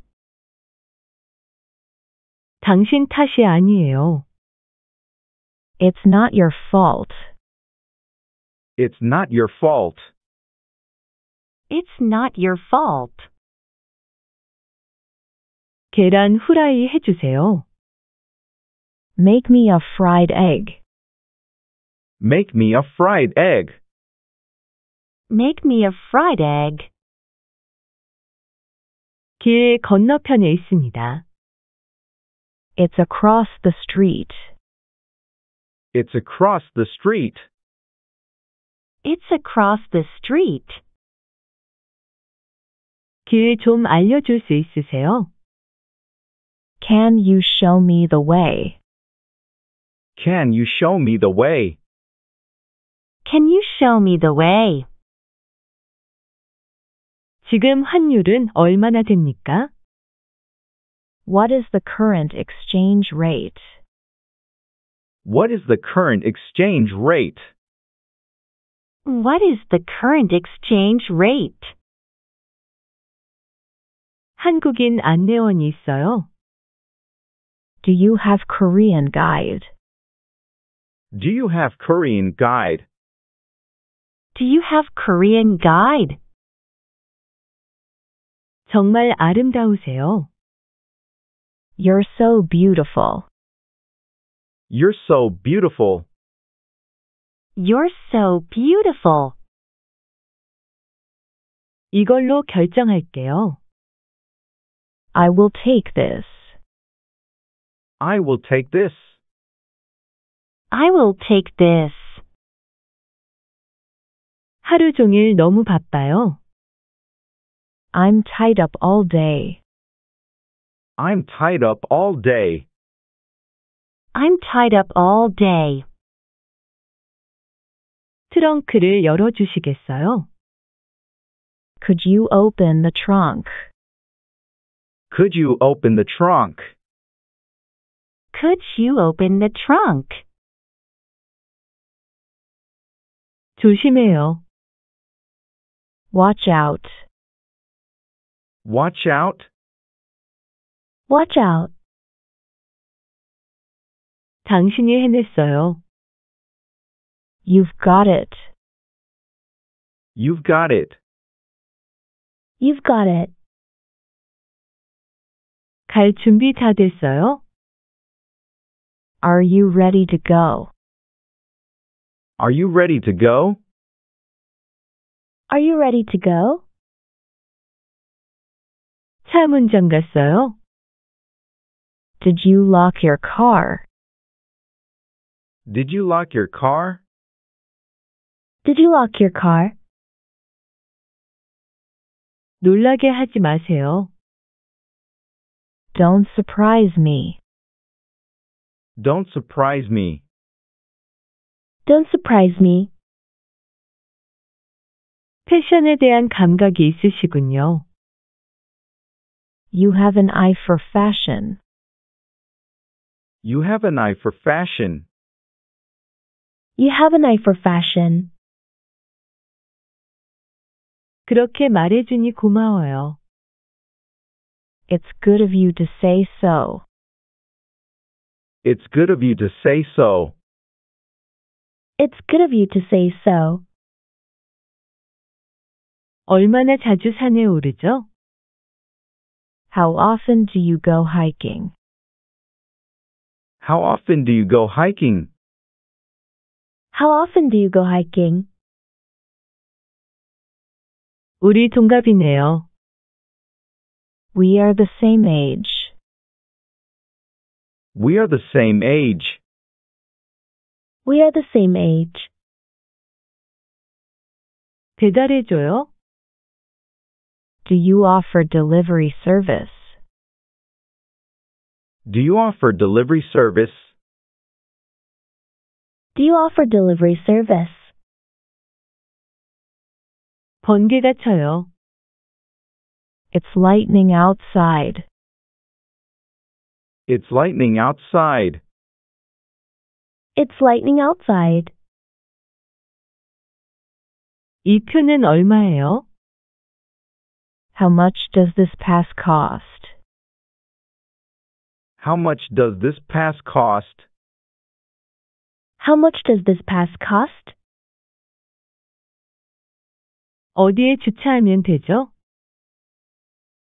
당신 탓이 아니에요. It's not your fault. It's not your fault. It's not your fault. 계란 후라이 해주세요. Make me a fried egg. Make me a fried egg. Make me a fried egg. 길 건너편에 있습니다. It's across the street. It's across the street. It's across the street. 알려줄 수 있으세요? Can you show me the way? Can you show me the way? Can you show me the way? 지금 환율은 얼마나 됩니까? What is the current exchange rate? What is the current exchange rate? What is the current exchange rate? 한국인 안내원이 있어요? Do you have Korean guide? Do you have Korean guide? Do you have Korean guide? 정말 아름다우세요. You're so beautiful. You're so beautiful. You're so beautiful. 이걸로 결정할게요. I will take this. I will take this. I will take this. 하루 종일 너무 바빠요. I'm tied up all day. I'm tied up all day. I'm tied up all day. 트렁크를 열어주시겠어요? Could you open the trunk? Could you open the trunk? Could you open the trunk? 조심해요. Watch out. Watch out. Watch out. 당신이 해냈어요. You've got it. You've got it. You've got it. 갈 준비 다 됐어요? Are you ready to go? Are you ready to go? Are you ready to go? 차문 잠갔어요? Did you lock your car? Did you lock your car? Did you lock your car? 놀라게 하지 마세요. Don't surprise me. Don't surprise me. Don't surprise me. 패션에 대한 감각이 있으시군요. You have an eye for fashion. You have an eye for fashion. You have an eye for fashion. 그렇게 말해주니 고마워요. It's good of you to say so. It's good of you to say so. It's good of you to say so. 얼마나 자주 산에 오르죠? How often do you go hiking? How often do you go hiking? How often do you go hiking? 우리 동갑이네요. We are the same age. We are the same age. We are the same age. 배달해줘요? Do you offer delivery service? Do you offer delivery service? Do you offer delivery service? 번개가 쳐요. It's lightning outside. It's lightning outside. It's lightning outside. 이 표는 얼마예요? How much does this pass cost? How much does this pass cost? How much does this pass cost? 어디에 주차하면 되죠?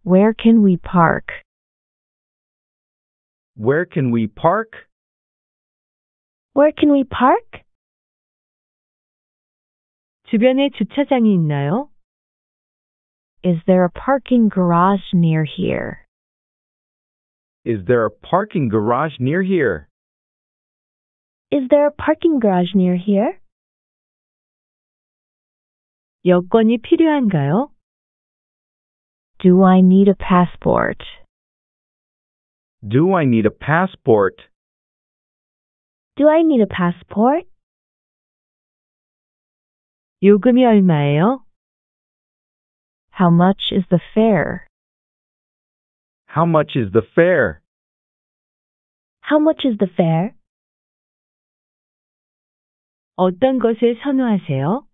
Where can we park? Where can we park? Where can we park? 주변에 주차장이 있나요? Is there a parking garage near here? Is there a parking garage near here? Is there a parking garage near here? 여권이 필요한가요? Do I need a passport? Do I need a passport? Do I need a passport? 요금이 얼마예요? How much is the fare? How much is the fare? How much is the fare? 어떤 것을 선호하세요?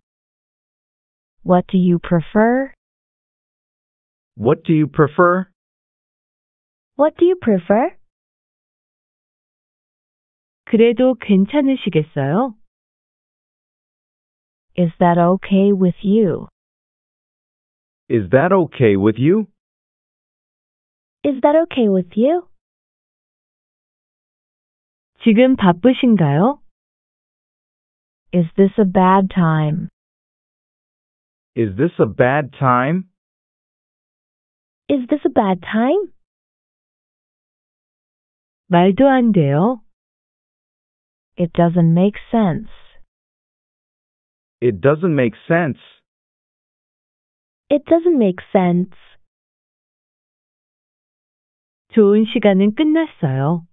What do you prefer? What do you prefer? What do you prefer? 그래도 괜찮으시겠어요? Is that okay with you? Is that okay with you? Is that okay with you? 지금 바쁘신가요? Is this a bad time? Is this a bad time? Is this a bad time? 말도 안 돼요. It doesn't make sense. It doesn't make sense. It doesn't make sense. 좋은 시간은 끝났어요.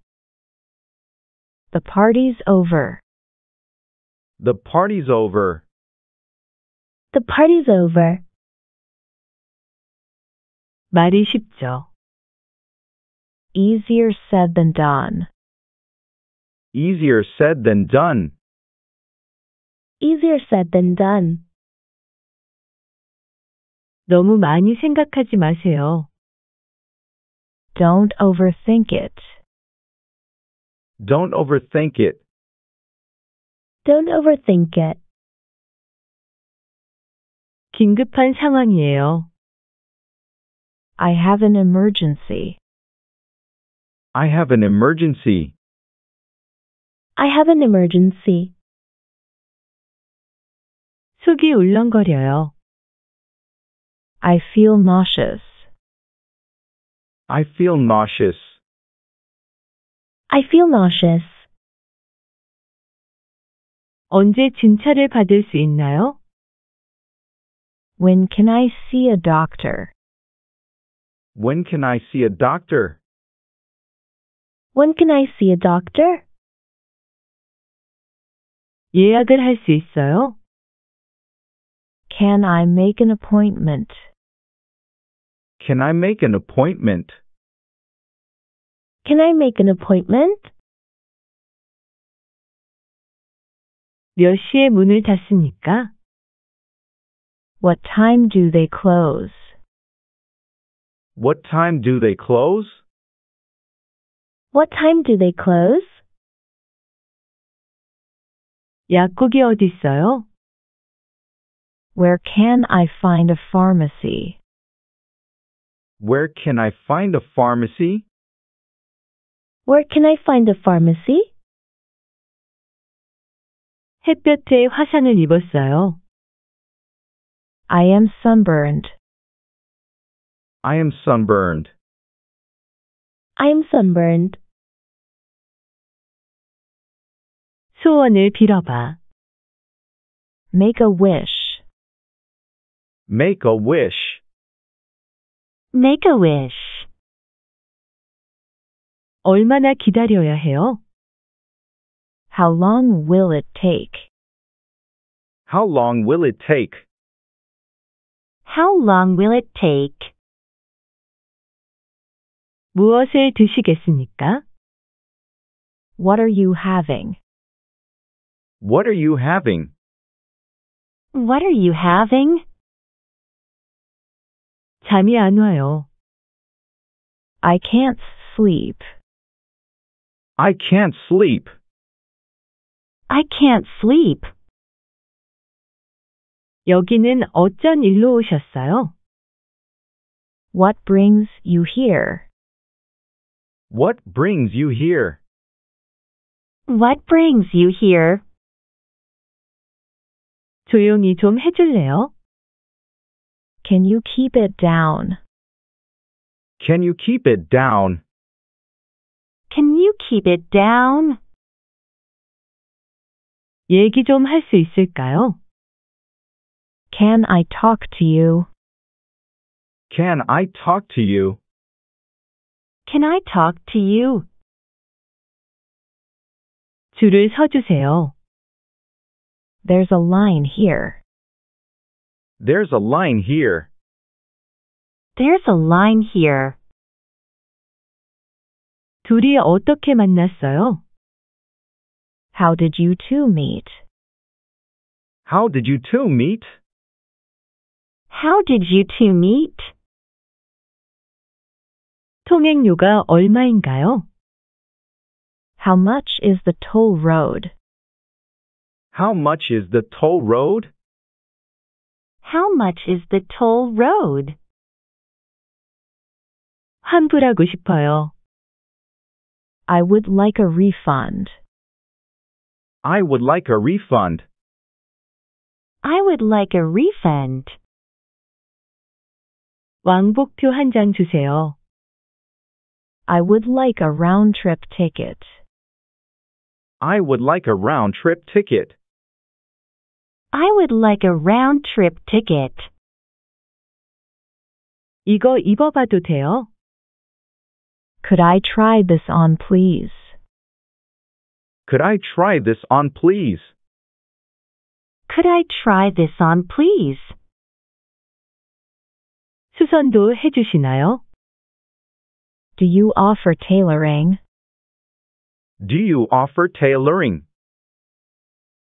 The party's over. The party's over. The party's over. 말이 쉽죠. Easier said than done. Easier said than done. Easier said than done. 너무 많이 생각하지 마세요. Don't overthink it. Don't overthink it. Don't overthink it. 긴급한 상황이에요. I have an emergency. I have an emergency. I have an emergency. 속이 울렁거려요. I feel nauseous. I feel nauseous. I feel nauseous. 언제 진찰을 받을 수 있나요? When can I see a doctor? When can I see a doctor? When can I see a doctor? 예약을 할 있어요? Can I make an appointment? Can I make an appointment? Can I make an appointment? 몇 시에 문을 닫습니까? What time do they close? What time do they close? What time do they close? 약국이 어디 있어요? Where can I find a pharmacy? Where can I find a pharmacy? Where can I find a pharmacy? 햇볕에 화상을 입었어요. I am sunburned. I am sunburned. I am sunburned. 소원을 빌어봐. Make a wish. Make a wish. Make a wish. 얼마나 기다려야 해요? How long will it take? How long will it take? How long will it take? 무엇을 드시겠습니까? What are you having? What are you having? What are you having? 잠이 안 와요. I can't sleep. I can't sleep. I can't sleep. 여기는 어쩐 일로 오셨어요? What brings you here? What brings you here? What brings you here? 조용히 좀 해줄래요? Can you keep it down? Can you keep it down? Can you keep it down? 얘기 좀 할 수 있을까요? Can I talk to you? Can I talk to you? Can I talk to you? 줄을 서주세요. There's a line here. There's a line here. There's a line here. 둘이 어떻게 만났어요? How did you two meet? How did you two meet? How did you two meet? 통행료가 얼마인가요? How much is the toll road? How much is the toll road? How much is the toll road? 환불하고 싶어요. I would like a refund. I would like a refund. I would like a refund. 왕복표 주세요. I would like a round trip ticket. I would like a round trip ticket. I would like a round trip ticket. 이거 입어봐도 돼요? Could I try this on, please? Could I try this on, please? Could I try this on, please? 수선도 해주시나요? Do you offer tailoring? Do you offer tailoring?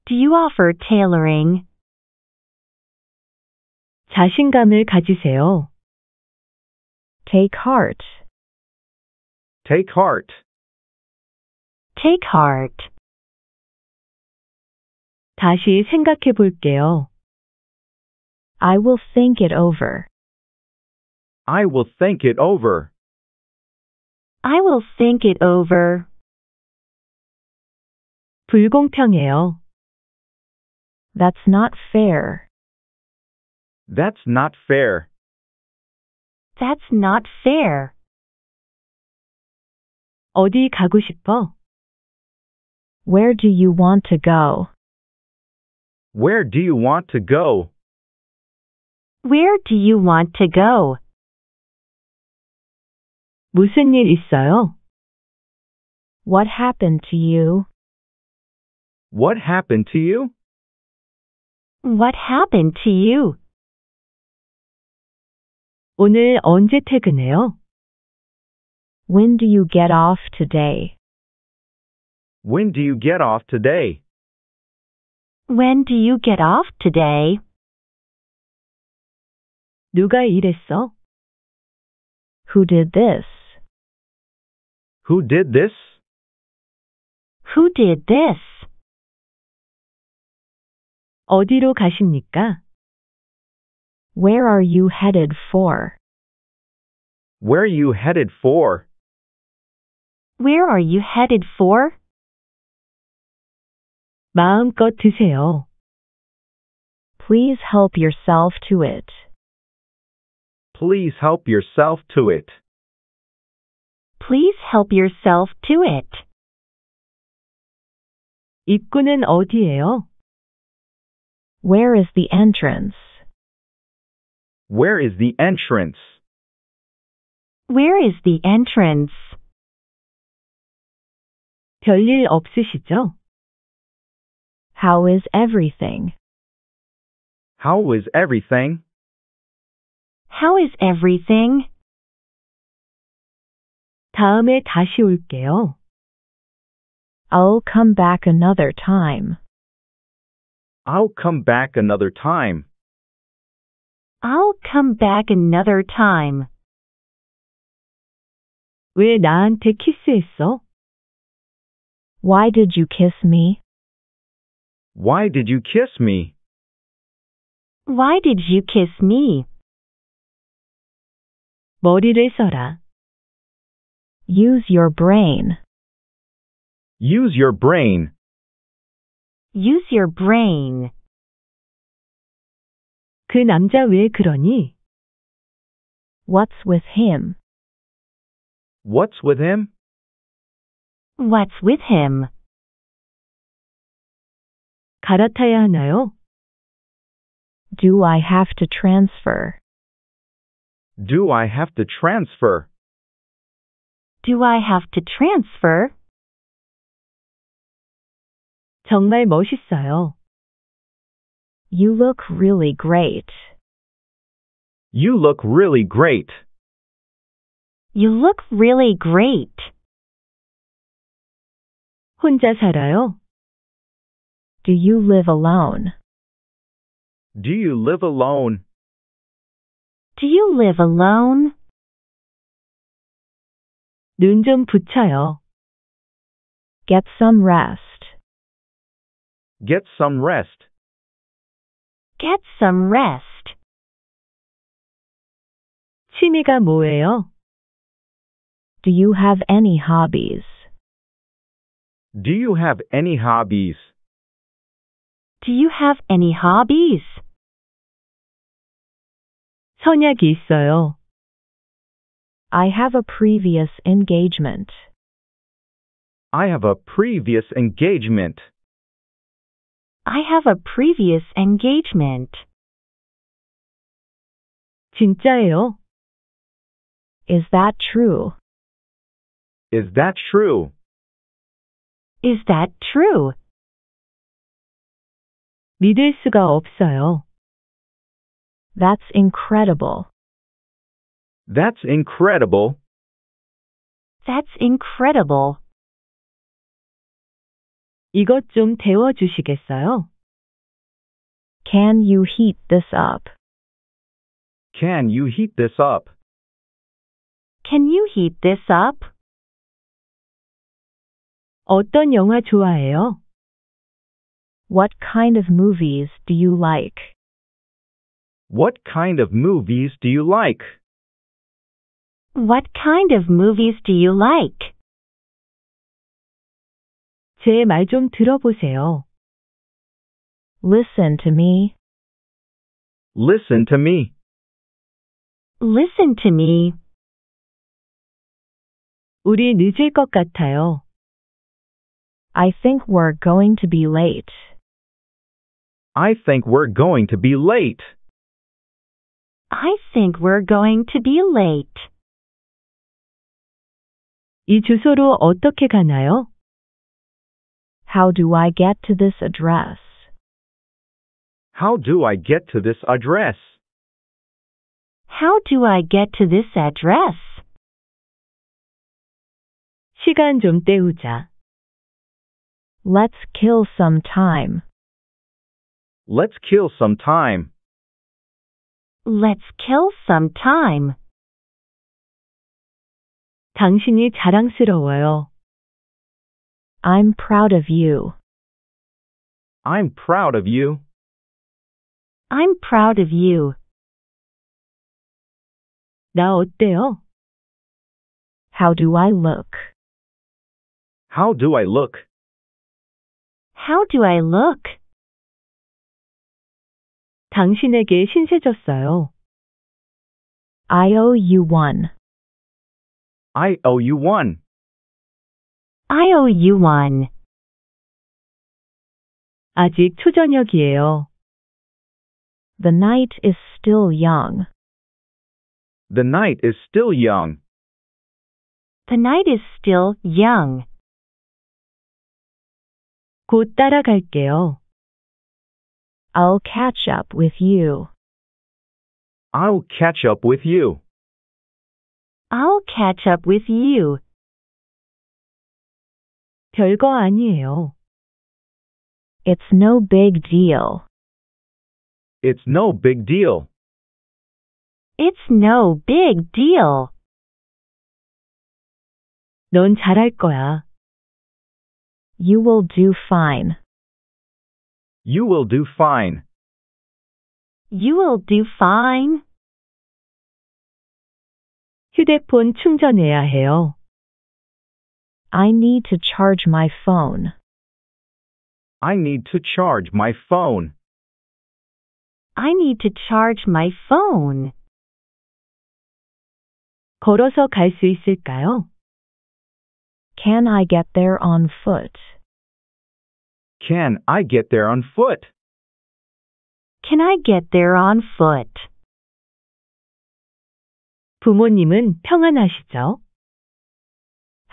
Do you offer tailoring? 자신감을 가지세요. Take heart. Take heart. Take heart. 다시 생각해 볼게요. I will think it over. I will think it over. I will think it over. 불공평해요. That's not fair. That's not fair. That's not fair. 어디 가고 싶어? Where do you want to go? Where do you want to go? Where do you want to go? 무슨 일 있어요? What happened to you? What happened to you? What happened to you? 오늘 언제 퇴근해요? When do you get off today? When do you get off today? When do you get off today? 누가 이랬어? Who did this? Who did this? Who did this? 어디로 가십니까? Where are you headed for? Where are you headed for? Where are you headed for? 마음껏 드세요. Please help yourself to it. Please help yourself to it. Please help yourself to it. 입구는 어디예요? Where is the entrance? Where is the entrance? Where is the entrance? 별일 없으시죠? How is everything? How is everything? How is everything? 다음에 다시 올게요. I'll come back another time. I'll come back another time. I'll come back another time. 왜 나한테 키스했어? Why did you kiss me? Why did you kiss me? Why did you kiss me? 머리를 써라. Use your brain. Use your brain. Use your brain. 그 남자 왜 그러니? What's with him? What's with him? What's with him? 갈아타야 하나요? Do I have to transfer? Do I have to transfer? Do I have to transfer? 정말 멋있어요. You look really great. You look really great. You look really great. 혼자 살아요? Do you live alone? Do you live alone? Do you live alone? 붙여요. Get some rest. Get some rest. Get some rest. 취미가 뭐예요? Do you have any hobbies? Do you have any hobbies? Do you have any hobbies? 선약이 있어요. I have a previous engagement. I have a previous engagement. I have a previous engagement. 진짜예요? Is that true? Is that true? Is that true? 믿을 수가 없어요. That's incredible. That's incredible. That's incredible. 이것 좀 데워 주시겠어요? Can you heat this up? Can you heat this up? Can you heat this up? 어떤 영화 좋아해요? What kind of movies do you like? What kind of movies do you like? What kind of movies do you like? 제말좀 들어보세요. Listen to me. Listen to me. Listen to me. 우리 늦을 것 같아요. I think we're going to be late. I think we're going to be late. I think we're going to be late. 이 주소로 어떻게 가나요? How do I get to this address? How do I get to this address? How do I get to this address? 시간 좀 때우자. Let's kill some time. Let's kill some time. Let's kill some time. 당신이 자랑스러워요. I'm proud of you. I'm proud of you. I'm proud of you. 나 어때요? How do I look? How do I look? How do I look? 당신에게 I owe you one. I owe you one. I owe you one. 아직 초저녁이에요. The night is still young. The night is still young. The night is still young. 곧 따라갈게요. I'll catch up with you. I'll catch up with you. I'll catch up with you. 별거 아니에요. It's no big deal. It's no big deal. It's no big deal. 넌 잘할 거야. You will do fine. You will do fine. You will do fine. 휴대폰 충전해야 해요. I need to charge my phone. I need to charge my phone. I need to charge my phone. 걸어서 갈 있을까요? Can I get there on foot? Can I get there on foot? Can I get there on foot? 부모님은 평안하시죠?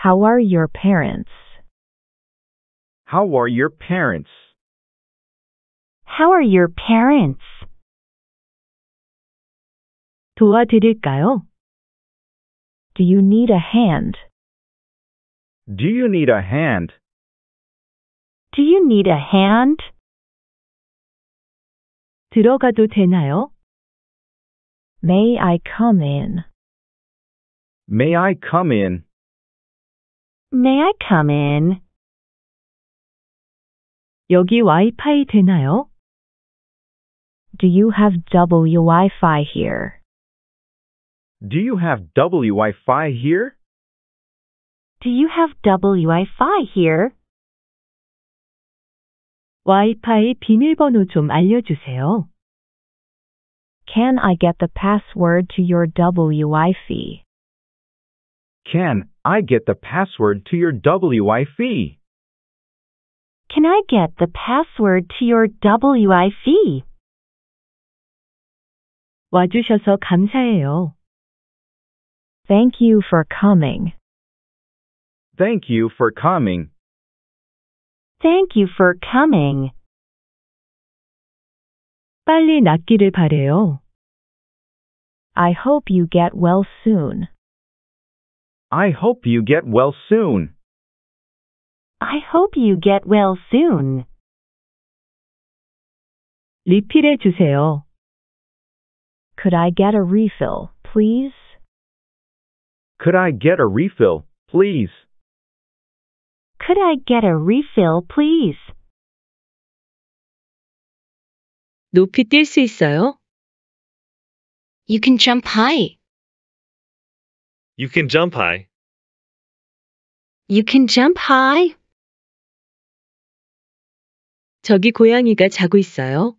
How are your parents? How are your parents? How are your parents? 도와드릴까요? Do you need a hand? Do you need a hand? Do you need a hand? 들어가도 되나요? May I come in? May I come in? May I come in? 여기 와이파이 되나요? Do you have double Wi-Fi here? Do you have double Wi-Fi here? Do you have double Wi-Fi here? Wi-Fi 비밀번호 좀 알려주세요. Can I get the password to your double Wi-Fi? Can I get the password to your WIFI? Can I get the password to your WIFI? 와주셔서 감사해요. Thank you for coming. Thank you for coming. Thank you for coming. 빨리 낫기를 바래요. I hope you get well soon. I hope you get well soon. I hope you get well soon. 리필해 주세요. Could I get a refill, please? Could I get a refill, please? Could I get a refill, please? 높이 있어요? You can jump high. You can jump high. You can jump high. 저기 고양이가 자고 있어요.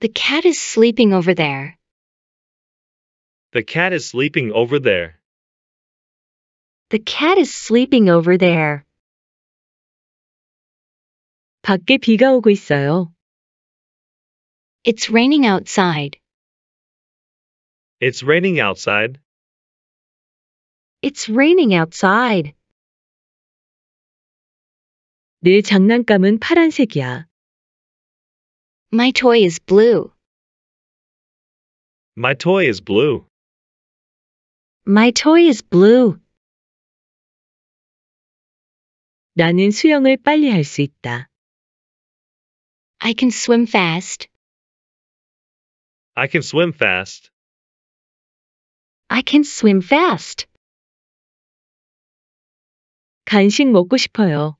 The cat is sleeping over there. The cat is sleeping over there. The cat is sleeping over there. 밖에 비가 오고 있어요. It's raining outside. It's raining outside. It's raining outside. 내 장난감은 파란색이야. My toy is blue. My toy is blue. My toy is blue. 나는 수영을 빨리 할 수 있다. I can swim fast. I can swim fast. I can swim fast. 간식 먹고 싶어요.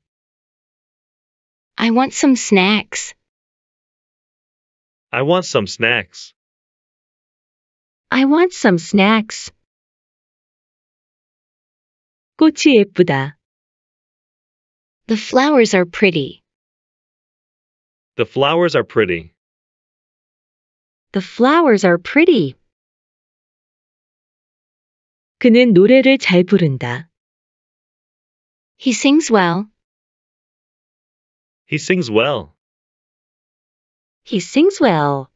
I want some snacks. I want some snacks. I want some snacks. 꽃이 예쁘다. The flowers are pretty. The flowers are pretty. The flowers are pretty. 그는 노래를 잘 부른다. He sings well. He sings well. He sings well.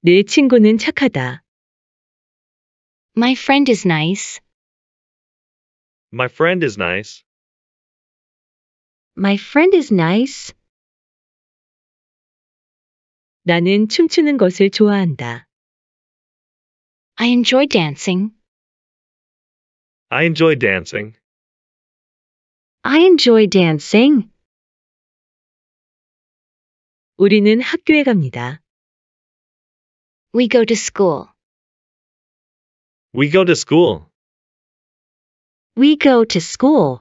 내 친구는 착하다. My friend is nice. My friend is nice. My friend is nice. 나는 춤추는 것을 좋아한다. I enjoy dancing. I enjoy dancing. I enjoy dancing. 우리는 학교에 갑니다. We go to school. We go to school. We go to school.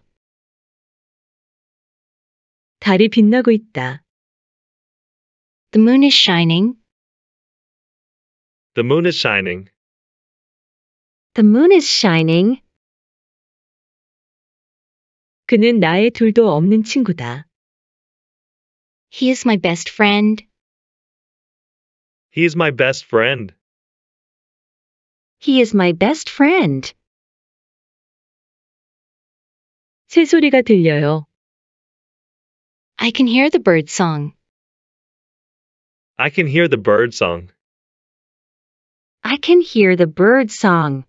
달이 빛나고 있다. The moon is shining. The moon is shining. The moon is shining. 그는 나의 둘도 없는 친구다. He is my best friend. He is my best friend. He is my best friend. 새소리가 들려요. I can hear the bird song. I can hear the bird song. I can hear the bird song.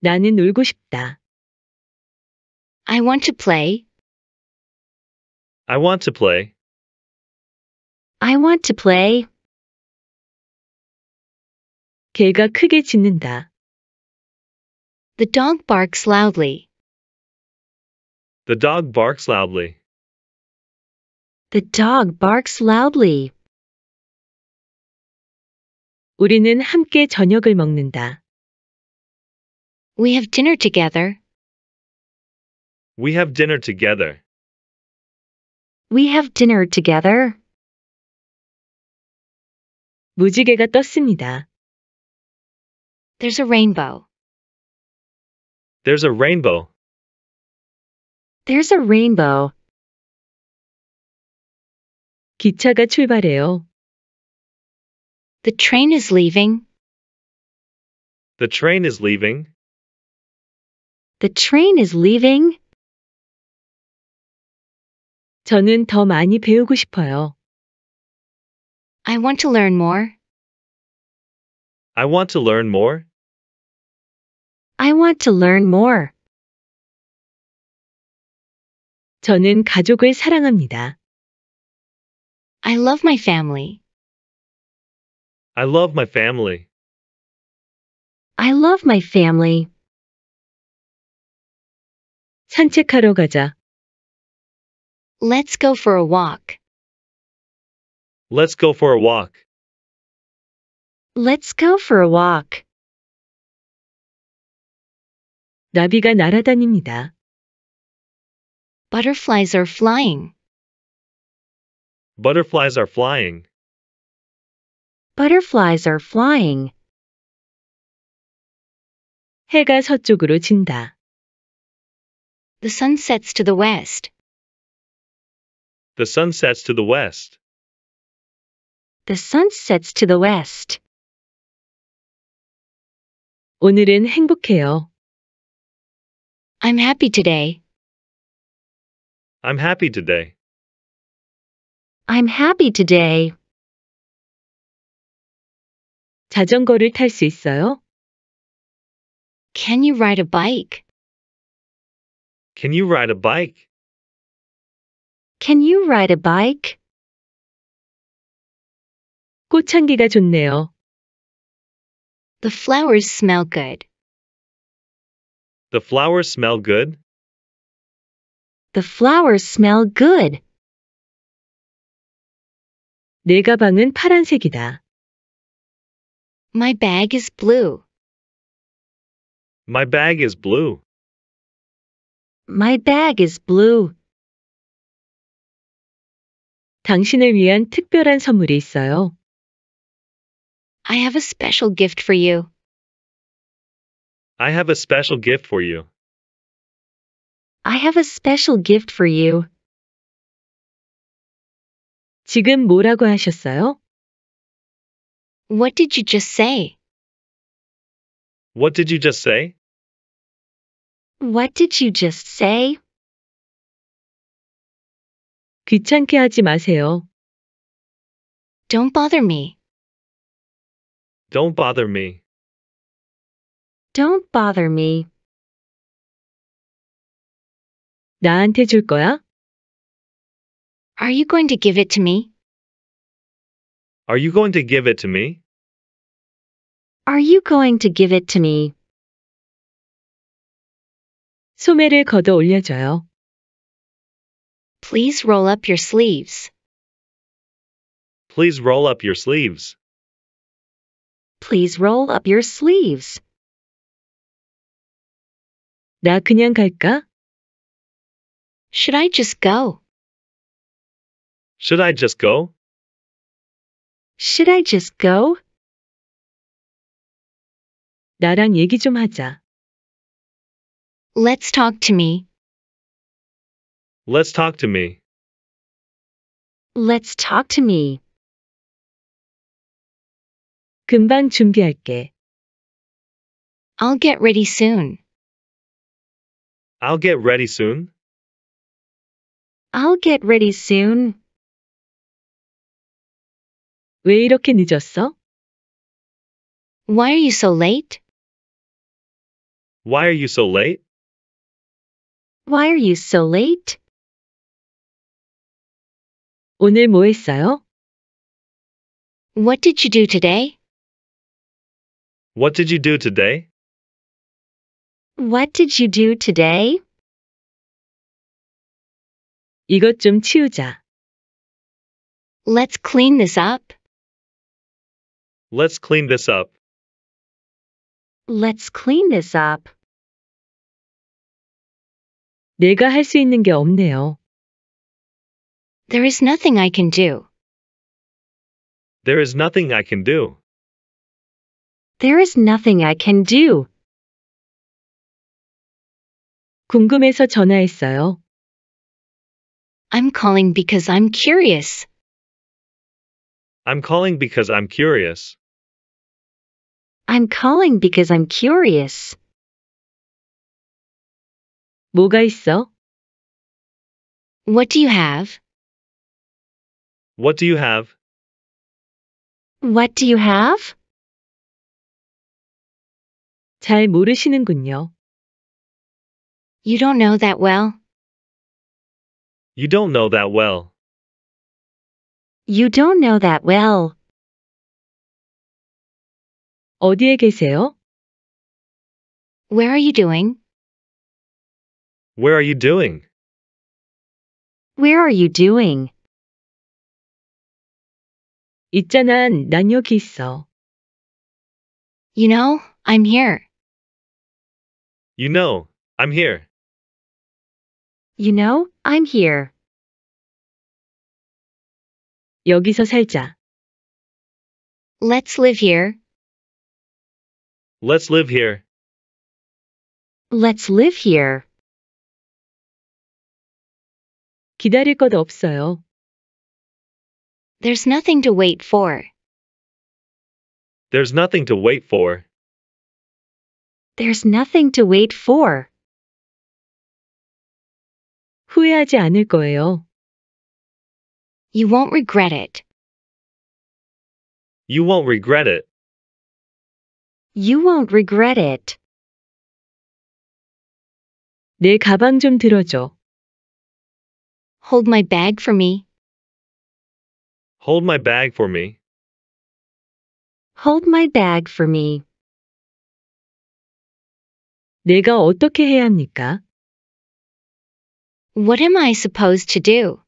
나는 울고 싶다. I want to play. I want to play. I want to play. 개가 크게 짖는다. The dog barks loudly. The dog barks loudly. The dog barks loudly. 우리는 함께 저녁을 먹는다. We have dinner together. We have dinner together. We have dinner together. 무지개가 떴습니다. There's a rainbow. There's a rainbow. There's a rainbow. 기차가 출발해요. The train is leaving. The train is leaving. The train is leaving. 저는 더 많이 배우고 싶어요. I want to learn more. I want to learn more. I want to learn more. 저는 가족을 사랑합니다. I love my family. I love my family. I love my family. 산책하러 가자. Let's go for a walk. Let's go for a walk. Let's go for a walk. 나비가 날아다닙니다. Butterflies are flying. Butterflies are flying. Butterflies are flying. 해가 서쪽으로 진다. The sun sets to the west. The sun sets to the west. The sun sets to the west. 오늘은 행복해요. I'm happy today. I'm happy today. I'm happy today. 자전거를 탈 있어요? Can you ride a bike? Can you ride a bike? Can you ride a bike? 꽃향기가 좋네요. The flowers smell good. The flowers smell good. The flowers smell good. 내 가방은 파란색이다. My bag is blue. My bag is blue. My bag is blue. 당신을 위한 특별한 선물이 있어요. I have a special gift for you. I have a special gift for you. I have a special gift for you. 지금 뭐라고 하셨어요? What did you just say? What did you just say? What did you just say? 귀찮게 하지 마세요. Don't bother me. Don't bother me. Don't bother me. 나한테 줄 거야? Are you going to give it to me? Are you going to give it to me? Are you going to give it to me? 소매를 걷어 올려줘요. Please roll up your sleeves. Please roll up your sleeves. Please roll up your sleeves. 나 그냥 갈까? Should I just go? Should I just go? Should I just go? 나랑 얘기 좀 하자. Let's talk to me. Let's talk to me. Let's talk to me. 금방 준비할게. I'll get ready soon. I'll get ready soon. I'll get ready soon. 왜 이렇게 늦었어? Why are you so late? Why are you so late? Why are you so late? 오늘 뭐 했어요? What did you do today? What did you do today? What did you do today? 이것 좀 치우자. Let's clean this up. Let's clean this up. Let's clean this up. 내가 할 있는 게 없네요. There is nothing I can do. There is nothing I can do. There is nothing I can do. 궁금해서 전화했어요. I'm calling because I'm curious. I'm calling because I'm curious. I'm calling because I'm curious. 뭐가 있어? What do you have? What do you have? What do you have? 잘 모르시는군요. You don't know that well. You don't know that well. You don't know that well. 어디에 계세요? Where are you doing? Where are you doing? Where are you doing? 있잖아, 난 여기 있어. You know, I'm here. You know, I'm here. You know, I'm here. 여기서 살자. Let's live here. Let's live here. Let's live here. 기다릴 것 없어요. There's nothing to wait for. There's nothing to wait for. There's nothing to wait for. 후회하지 않을 거예요. You won't regret it. You won't regret it. You won't regret it. 내 가방 좀 들어줘. Hold my bag for me. Hold my bag for me. Hold my bag for me. 내가 어떻게 해야 합니까? What am I supposed to do?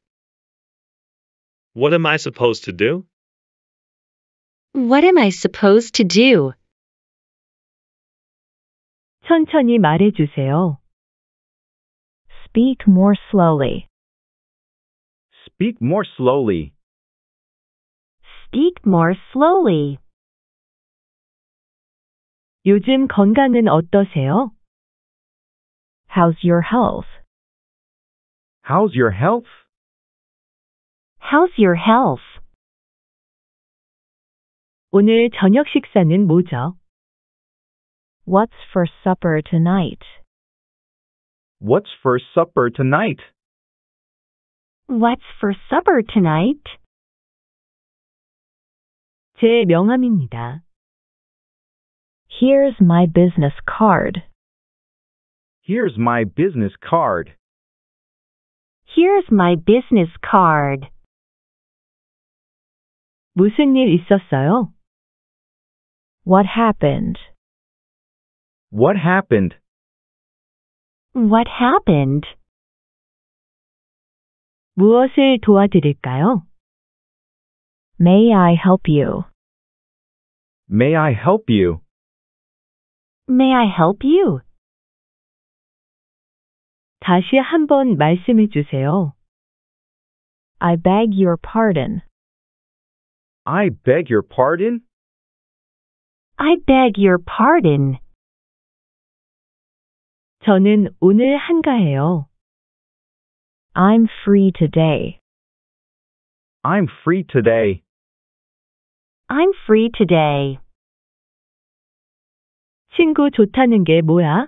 What am I supposed to do? What am I supposed to do? 천천히 Speak more slowly. Speak more slowly speak more slowly. 요즘 건강은 어떠세요? How's your health? How's your health? How's your health? 오늘 저녁 식사는 뭐죠? What's for supper tonight? What's for supper tonight? What's for supper tonight? 제 명함입니다. Here's my business card. Here's my business card. Here's my business card. 무슨 일 있었어요? What happened? What happened? What happened? 무엇을 도와드릴까요? May I help you? May I help you? May I help you? 다시 한번 말씀해 주세요. I beg your pardon. I beg your pardon? I beg your pardon. 저는 오늘 한가해요. I'm free today. I'm free today. I'm free today. 친구 좋다는 게 뭐야?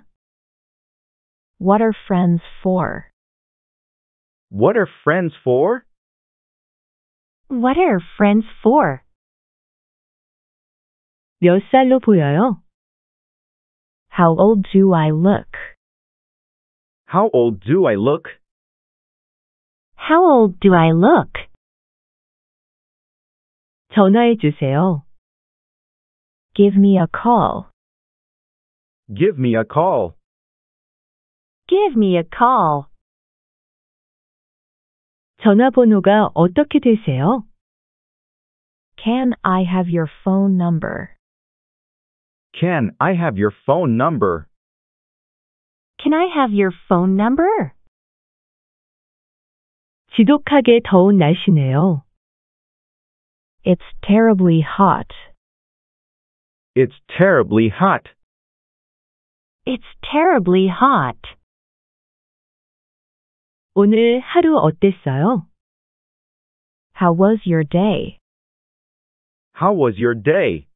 What are friends for? What are friends for? What are friends for? 몇 살로 보여요? How old do I look? How old do I look? How old do I look? 전화해 주세요. Give me a call. Give me a call. Give me a call. 전화번호가 어떻게 되세요? Can I have your phone number? Can I have your phone number? Can I have your phone number? 지독하게 더운 날씨네요. It's terribly hot. It's terribly hot. It's terribly hot. 오늘 하루 어땠어요? How was your day? How was your day?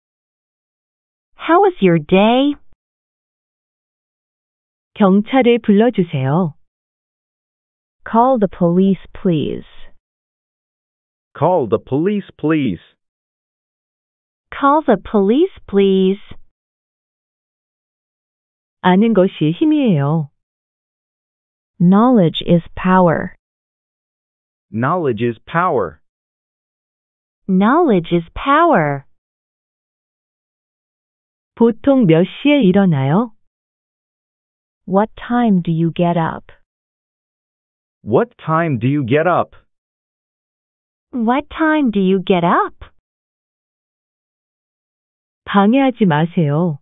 How was your day? 경찰을 불러주세요. Call the police, please. Call the police, please. Call the police, please. 아는 것이 힘이에요. Knowledge is power. Knowledge is power. Knowledge is power. 보통 몇 시에 일어나요? What time do you get up? What time do you get up? What time do you get up? 방해하지 마세요.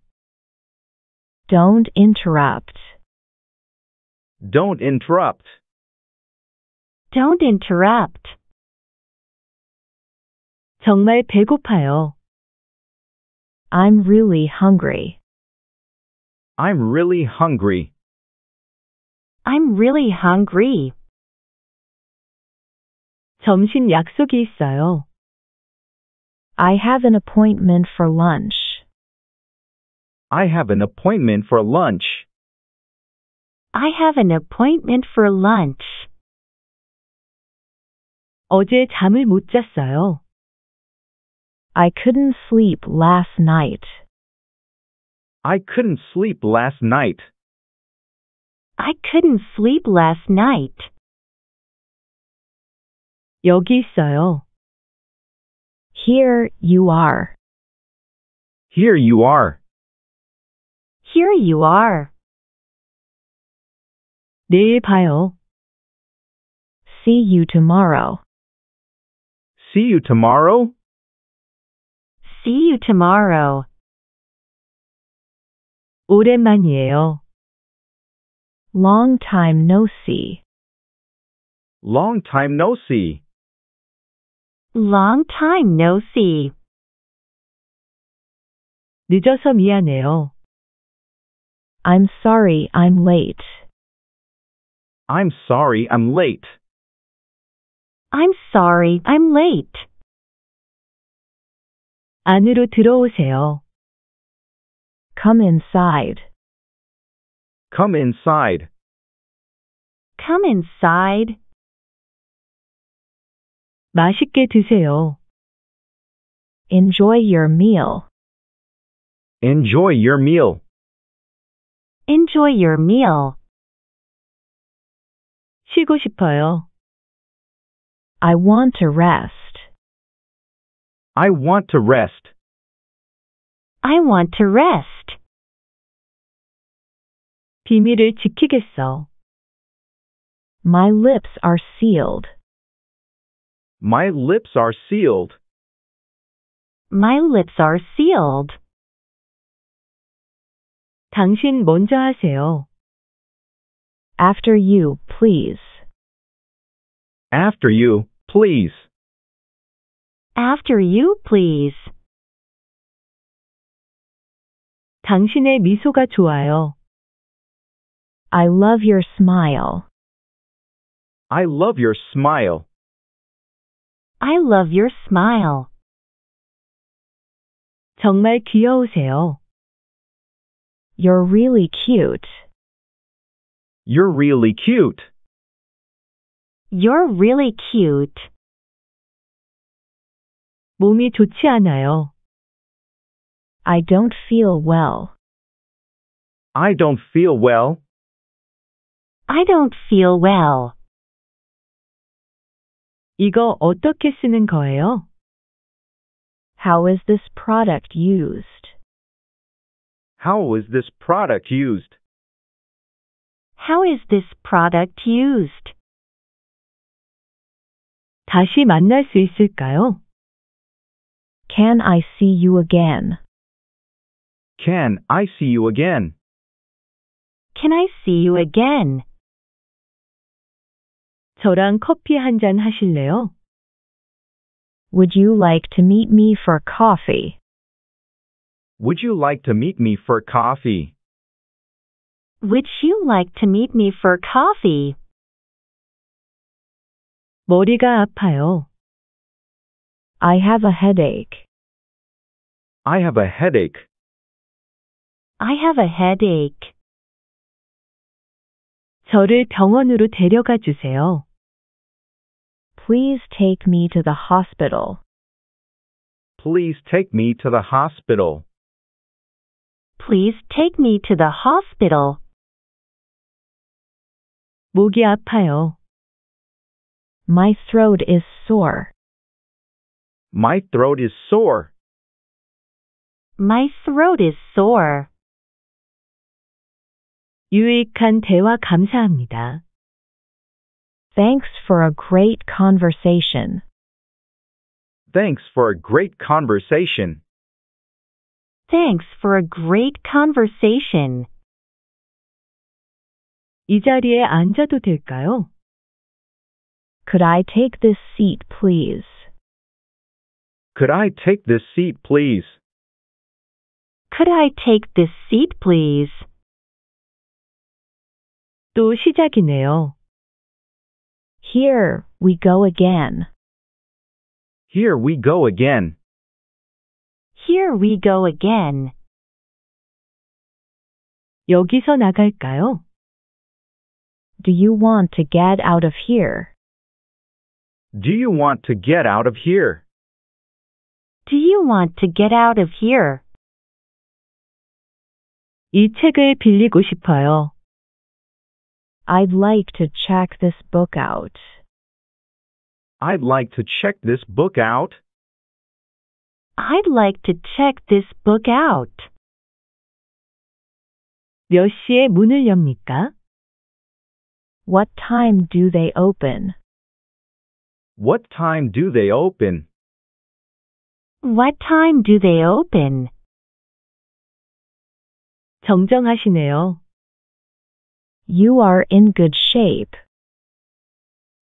Don't interrupt. Don't interrupt. Don't interrupt. 정말 배고파요. I'm really hungry. I'm really hungry. I'm really hungry. 점심 약속이 있어요. I have an appointment for lunch. I have an appointment for lunch. I have an appointment for lunch. 어제 잠을 못 잤어요. I couldn't sleep last night. I couldn't sleep last night. I couldn't sleep last night. 여기 있어요. Here you are. Here you are. Here you are. 내일 봐요. See you tomorrow. See you tomorrow. See you tomorrow. 오랜만이에요. Long time no see. Long time no see. Long time no see. 늦어서 미안해요. I'm sorry I'm late. I'm sorry I'm late. I'm sorry I'm late. 안으로 들어오세요. Come inside. Come inside. Come inside. 맛있게 드세요. Enjoy your meal. Enjoy your meal. Enjoy your meal. 쉬고 싶어요. I want to rest. I want to rest. I want to rest. 비밀을 지키겠어. My lips are sealed. My lips are sealed. My lips are sealed. 당신 먼저 하세요. After you, please. After you, please. After you, please. 당신의 미소가 좋아요. I love your smile. I love your smile. I love your smile. 정말 귀여우세요. You're really cute. You're really cute. You're really cute. 몸이 좋지 않아요. I don't feel well. I don't feel well. I don't feel well. 이거 어떻게 쓰는 거예요? How is this product used? How is this product used? How is this product used? 다시 만날 수 있을까요? Can I see you again? Can I see you again? Can I see you again? 저랑 커피 한 잔 하실래요? Would you like to meet me for coffee? Would you like to meet me for coffee? Would you like to meet me for coffee? 머리가 아파요. I have a headache. I have a headache. I have a headache. 저를 병원으로 데려가 주세요. Please take me to the hospital. Please take me to the hospital. Please take me to the hospital. 목이 아파요. My throat is sore. My throat is sore. My throat is sore. 유익한 대화 감사합니다. Thanks for a great conversation. Thanks for a great conversation. Thanks for a great conversation. 이 자리에 앉아도 될까요? Could I take this seat, please? Could I take this seat, please? Could I take this seat, please? 또 시작이네요. Here we go again. Here we go again. Here we go again. 여기서 나갈까요? Do you want to get out of here? Do you want to get out of here? Do you want to get out of here? 이 책을 빌리고 싶어요. I'd like to check this book out. I'd like to check this book out. I'd like to check this book out. 몇 시에 문을 엽니까? What time do they open? What time do they open? What time do they open? 정정하시네요. You are in good shape.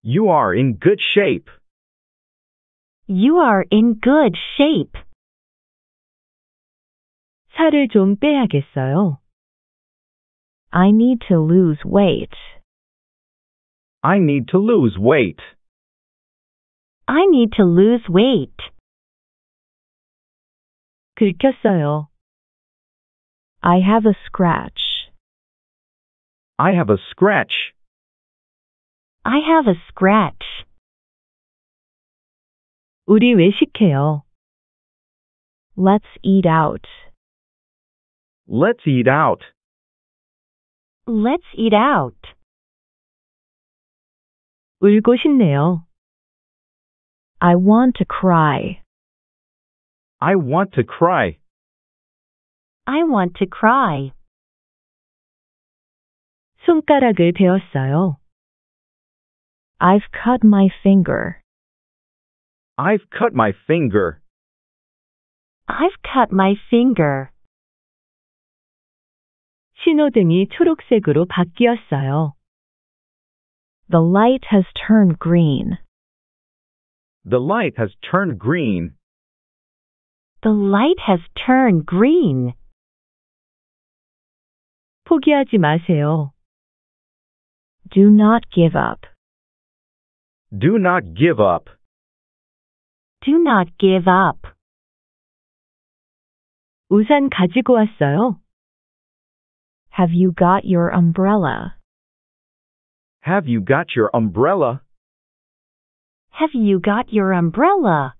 You are in good shape. You are in good shape. 살을 좀 빼야겠어요. I need to lose weight. I need to lose weight. I need to lose weight. 긁혔어요. I have a scratch. I have a scratch. I have a scratch. 우리 외식해요. Let's eat out. Let's eat out. Let's eat out. 울고 싶네요. I want to cry. I want to cry. I want to cry. 손가락을 베었어요. I've cut my finger. I've cut my finger. I've cut my finger. 신호등이 초록색으로 바뀌었어요. The light has turned green. The light has turned green. The light has turned green. 포기하지 마세요. Do not give up. Do not give up. Do not give up. 우산 가지고 왔어요? Have you got your umbrella? Have you got your umbrella? Have you got your umbrella?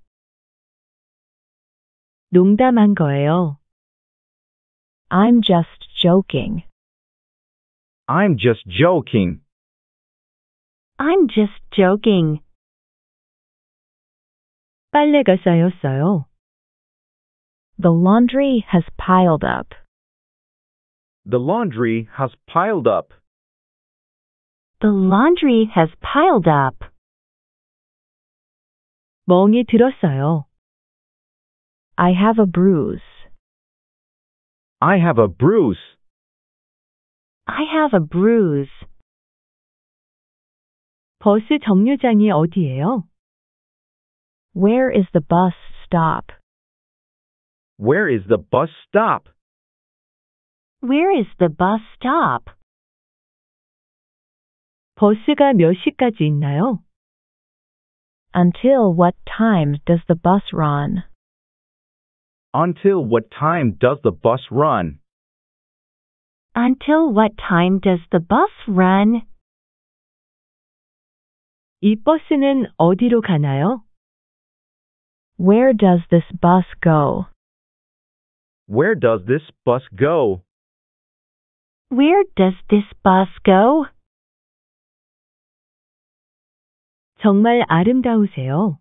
농담한 거예요. I'm just joking. I'm just joking. I'm just joking. 빨래가 쌓였어요. The laundry has piled up. The laundry has piled up. The laundry has piled up. 멍이 들었어요. I have a bruise. I have a bruise. I have a bruise. 버스 정류장이 어디예요? Where is the bus stop? Where is the bus stop? Where is the bus stop? 버스가 몇 시까지 있나요? Until what time does the bus run? Until what time does the bus run? Until what time does the bus run? 이 버스는 어디로 가나요? Where does this bus go? Where does this bus go? Where does this bus go? 정말 아름다우세요.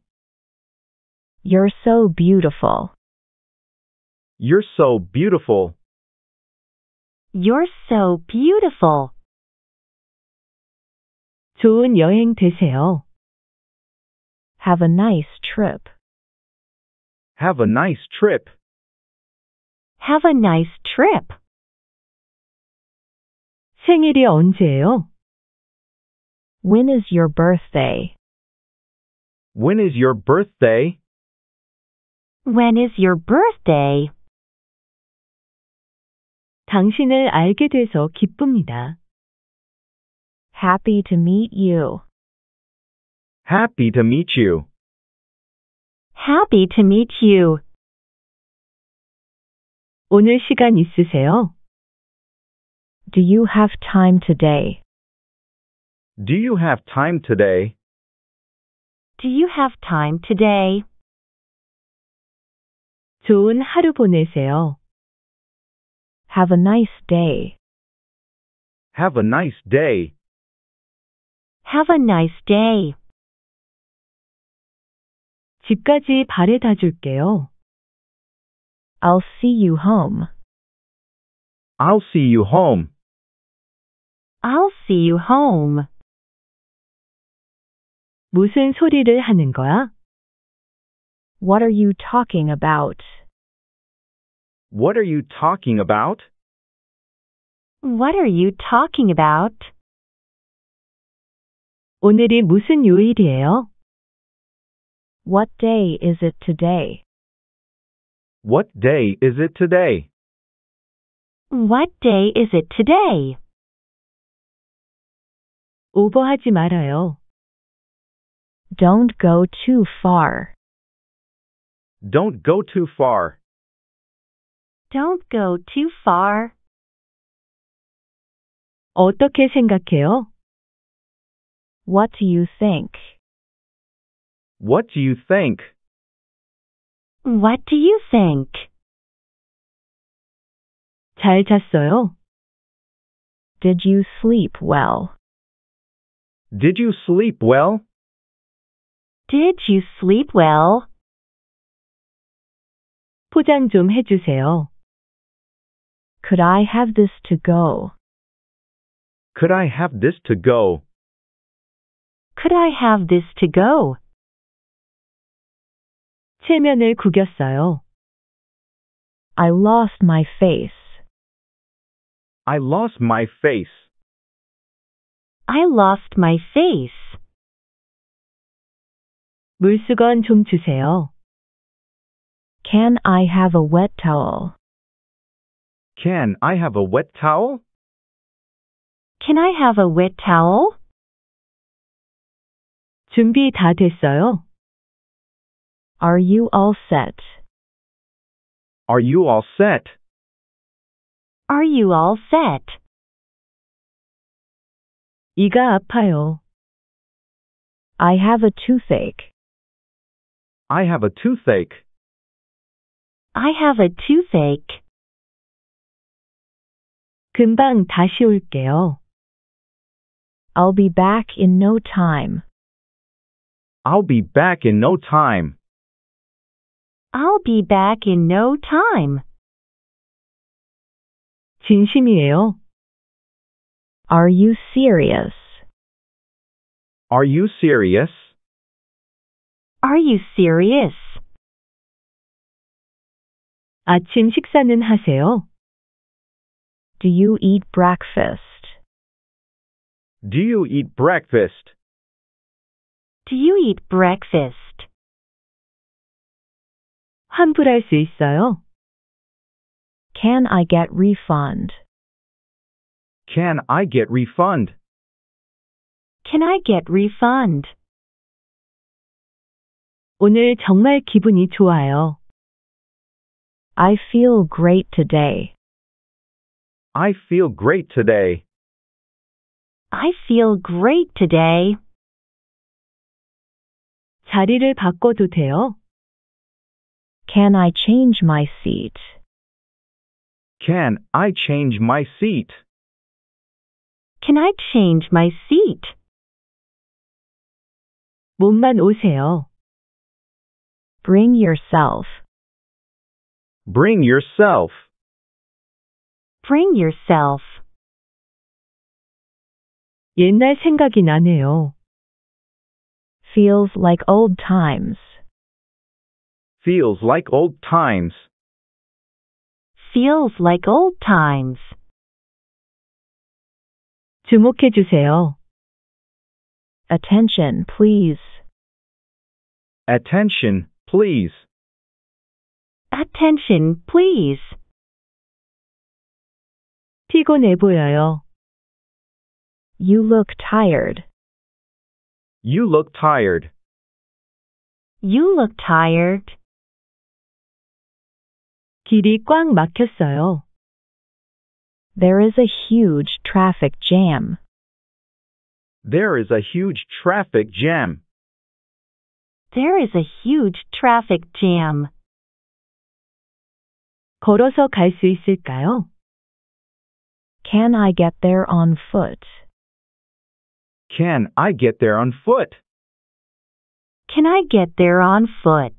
You're so beautiful. You're so beautiful. You're so beautiful. 좋은 여행 되세요. Have a nice trip. Have a nice trip. Have a nice trip. 생일이 언제예요? When is your birthday? When is your birthday? When is your birthday? 당신을 알게 돼서 기쁩니다. Happy to meet you. Happy to meet you. Happy to meet you. 오늘 시간 있으세요? Do you have time today? Do you have time today? Do you have time today? 좋은 하루 보내세요. Have a nice day. Have a nice day. Have a nice day. 집까지 발에 바래다 줄게요. I'll see you home. I'll see you home. I'll see you home. 무슨 소리를 하는 거야? What are you talking about? What are you talking about? What are you talking about? 오늘이 무슨 요일이에요? What day is it today? What day is it today? What day is it today? 오버하지 말아요. Don't go too far. Don't go too far. Don't go too far. 어떻게 생각해요? What do you think? What do you think? What do you think? 잘 잤어요? Did you sleep well? Did you sleep well? Did you sleep well? 포장 좀 해주세요. Could I have this to go? Could I have this to go? Could I have this to go? 체면을 구겼어요. I lost my face. I lost my face. I lost my face. 물수건 좀 주세요. Can I have a wet towel? Can I have a wet towel? Can I have a wet towel? 준비 다 됐어요? Are you all set? Are you all set? Are you all set? 이가 아파요. I have a toothache. I have a toothache. I have a toothache. 금방 다시 올게요. I'll be back in no time. I'll be back in no time. I'll be back in no time. 진심이에요? Are you serious? Are you serious? Are you serious? 아침 식사는 하세요? Do you eat breakfast? Do you eat breakfast? Do you eat breakfast? 환불할 수 있어요? Can I get refund? Can I get refund? Can I get refund? 오늘 정말 기분이 좋아요. I feel great today. I feel great today. I feel great today. 자리를 바꿔도 돼요? Can I change my seat? Can I change my seat? Can I change my seat? 몸만 오세요. Bring yourself. Bring yourself. Bring yourself. 옛날 생각이 나네요. Feels like old times. Feels like old times. Feels like old times. 주목해 주세요. Attention, please. Attention, please. Attention, please. 피곤해 보여요. You look tired. You look tired. You look tired. 길이 꽉 막혔어요. There is a huge traffic jam. There is a huge traffic jam. There is a huge traffic jam. 걸어서 있을까요? Can I get there on foot? Can I get there on foot? Can I get there on foot?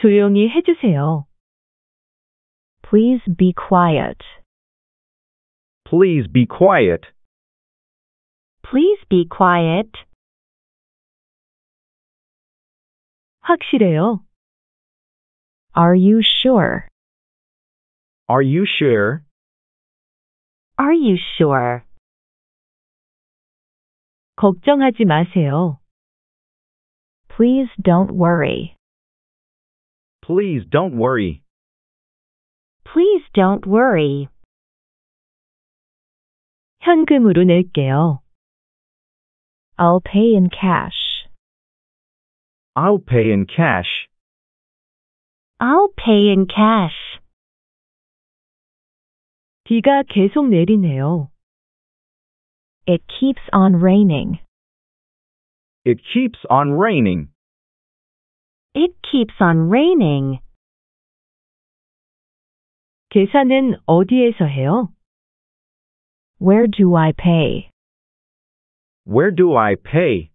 조용히 해주세요. Please be quiet. Please be quiet. Please be quiet. 확실해요. Are you sure? Are you sure? Are you sure? 걱정하지 마세요. Please don't worry. Please don't worry. Please don't worry. 현금으로 낼게요. I'll pay in cash. I'll pay in cash. I'll pay in cash. 비가 계속 내리네요. It keeps on raining. It keeps on raining. It keeps on raining. 계산은 어디에서 해요? Where do I pay? Where do I pay?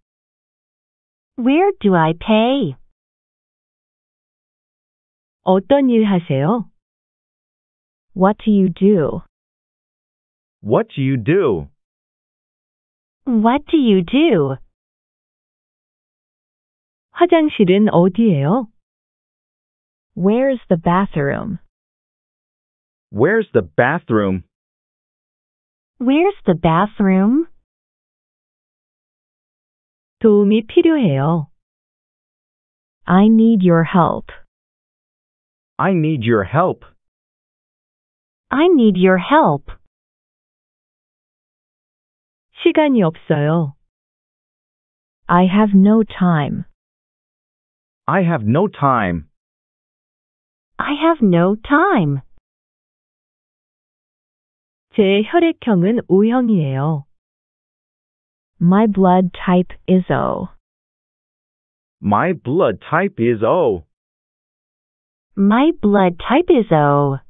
Where do I pay? 어떤 일 하세요? What do you do? What do you do? What do you do? 화장실은 어디예요? Where's the bathroom? Where's the bathroom? Where's the bathroom? 도움이 필요해요. I need your help. I need your help. I need your help. 시간이 없어요. I have no time. I have no time. I have no time. 제 혈액형은 O형이에요. My blood type is O. My blood type is O. My blood type is O.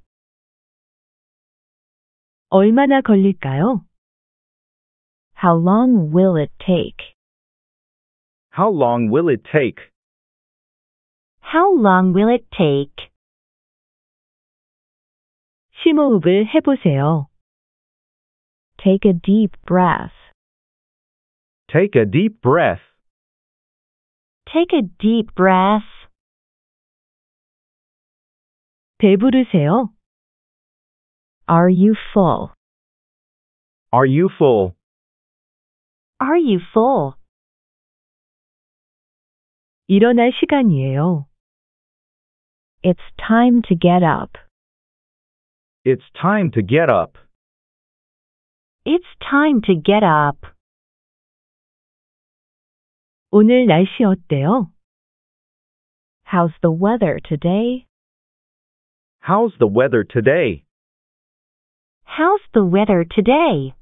얼마나 걸릴까요? How long will it take? How long will it take? How long will it take? 심호흡을 해보세요. Take a deep breath. Take a deep breath. Take a deep breath. 배부르세요? Are you full? Are you full? Are you full? 일어날 시간이에요. It's time to get up. It's time to get up. It's time to get up. 오늘 날씨 어때요? How's the weather today? How's the weather today? How's the weather today?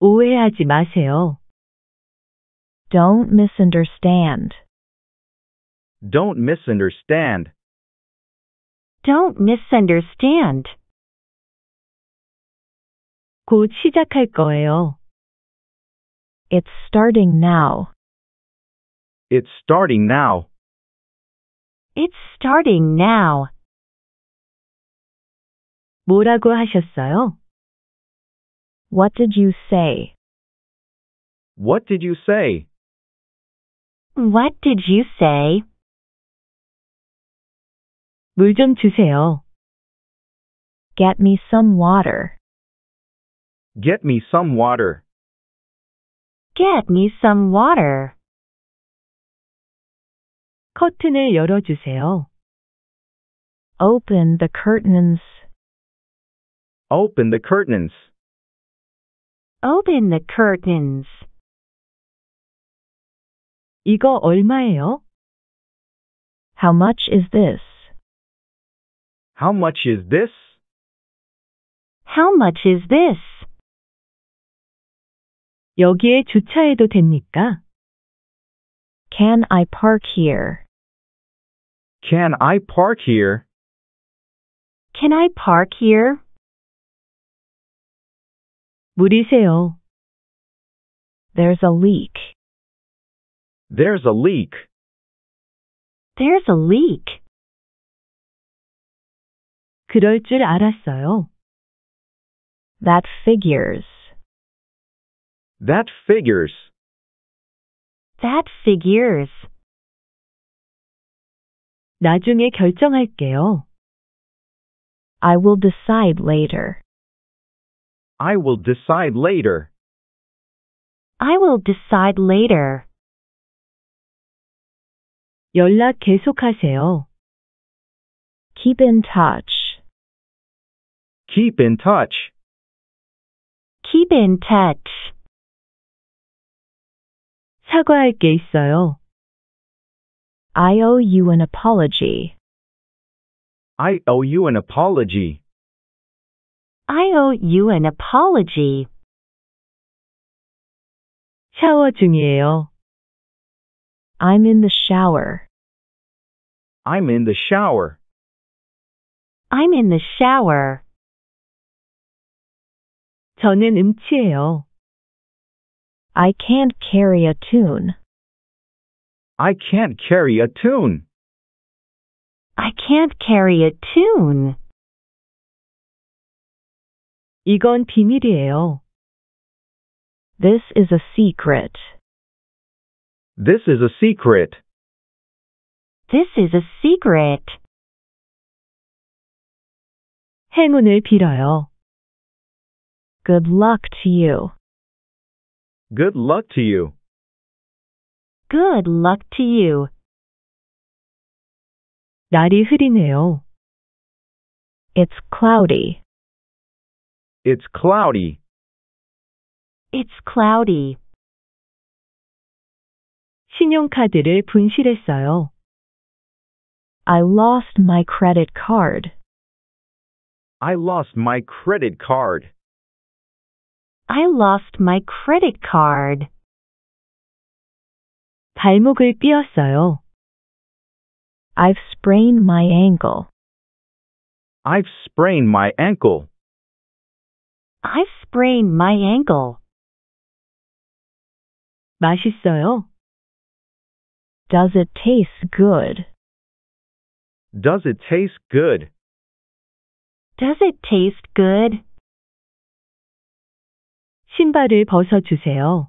오해하지 마세요. Don't misunderstand. Don't misunderstand. Don't misunderstand. 곧 시작할 거예요. It's starting now. It's starting now. It's starting now. 뭐라고 하셨어요? What did you say? What did you say? What did you say? 물 좀 주세요. Get me some water. Get me some water. Get me some water. 커튼을 열어주세요. Open the curtains. Open the curtains. Open the curtains. 이거 얼마예요? How much is this? How much is this? How much is this? 여기에 주차해도 됩니까? Can I park here? Can I park here? Can I park here? 물이세요. There's a leak. There's a leak. There's a leak. 그럴 줄 알았어요. That figures. That figures. That figures. 나중에 결정할게요. I will decide later. I will decide later. I will decide later. 연락 계속하세요. Keep in touch. Keep in touch. Keep in touch. 사과할 게 있어요. I owe you an apology. I owe you an apology. I owe you an apology. 샤워 중이에요. I'm in the shower. I'm in the shower. I'm in the shower. 저는 음치예요. I can't carry a tune. I can't carry a tune. I can't carry a tune. 이건 비밀이에요. This is a secret. This is a secret. This is a secret. 행운을 빌어요. Good luck to you. Good luck to you. Good luck to you. 날이 흐리네요. It's cloudy. It's cloudy. It's cloudy. 신용카드를 분실했어요. I lost my credit card. I lost my credit card. I lost my credit card. 발목을 삐었어요. I've sprained my ankle. I've sprained my ankle. I sprained my ankle. 맛있어요? Does it taste good? Does it taste good? Does it taste good? 신발을 벗어주세요.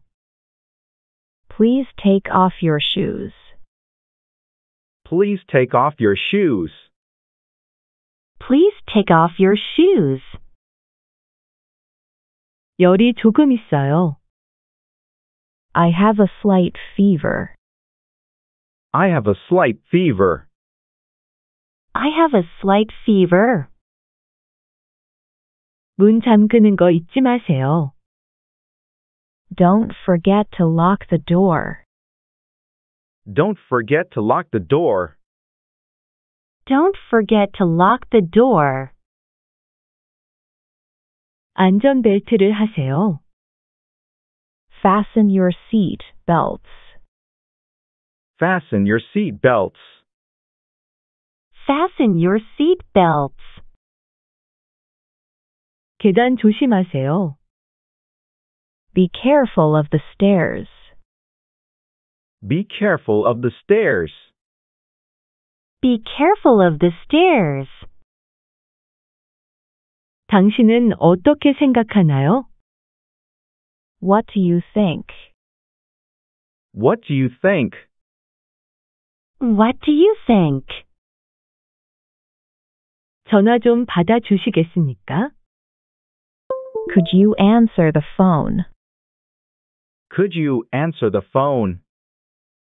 Please take off your shoes. Please take off your shoes. Please take off your shoes. 열이 조금 있어요. I have a slight fever. I have a slight fever. I have a slight fever. 문 잠그는 거 잊지 마세요. Don't forget to lock the door. Don't forget to lock the door. Don't forget to lock the door. 안전벨트를 하세요. Fasten your seat belts. Fasten your seat belts. Fasten your seat belts. 계단 조심하세요. Be careful of the stairs. Be careful of the stairs. Be careful of the stairs. 당신은 어떻게 생각하나요? What do you think? What do you think? What do you think? 전화 좀 받아 주시겠습니까? Could you answer the phone? Could you answer the phone?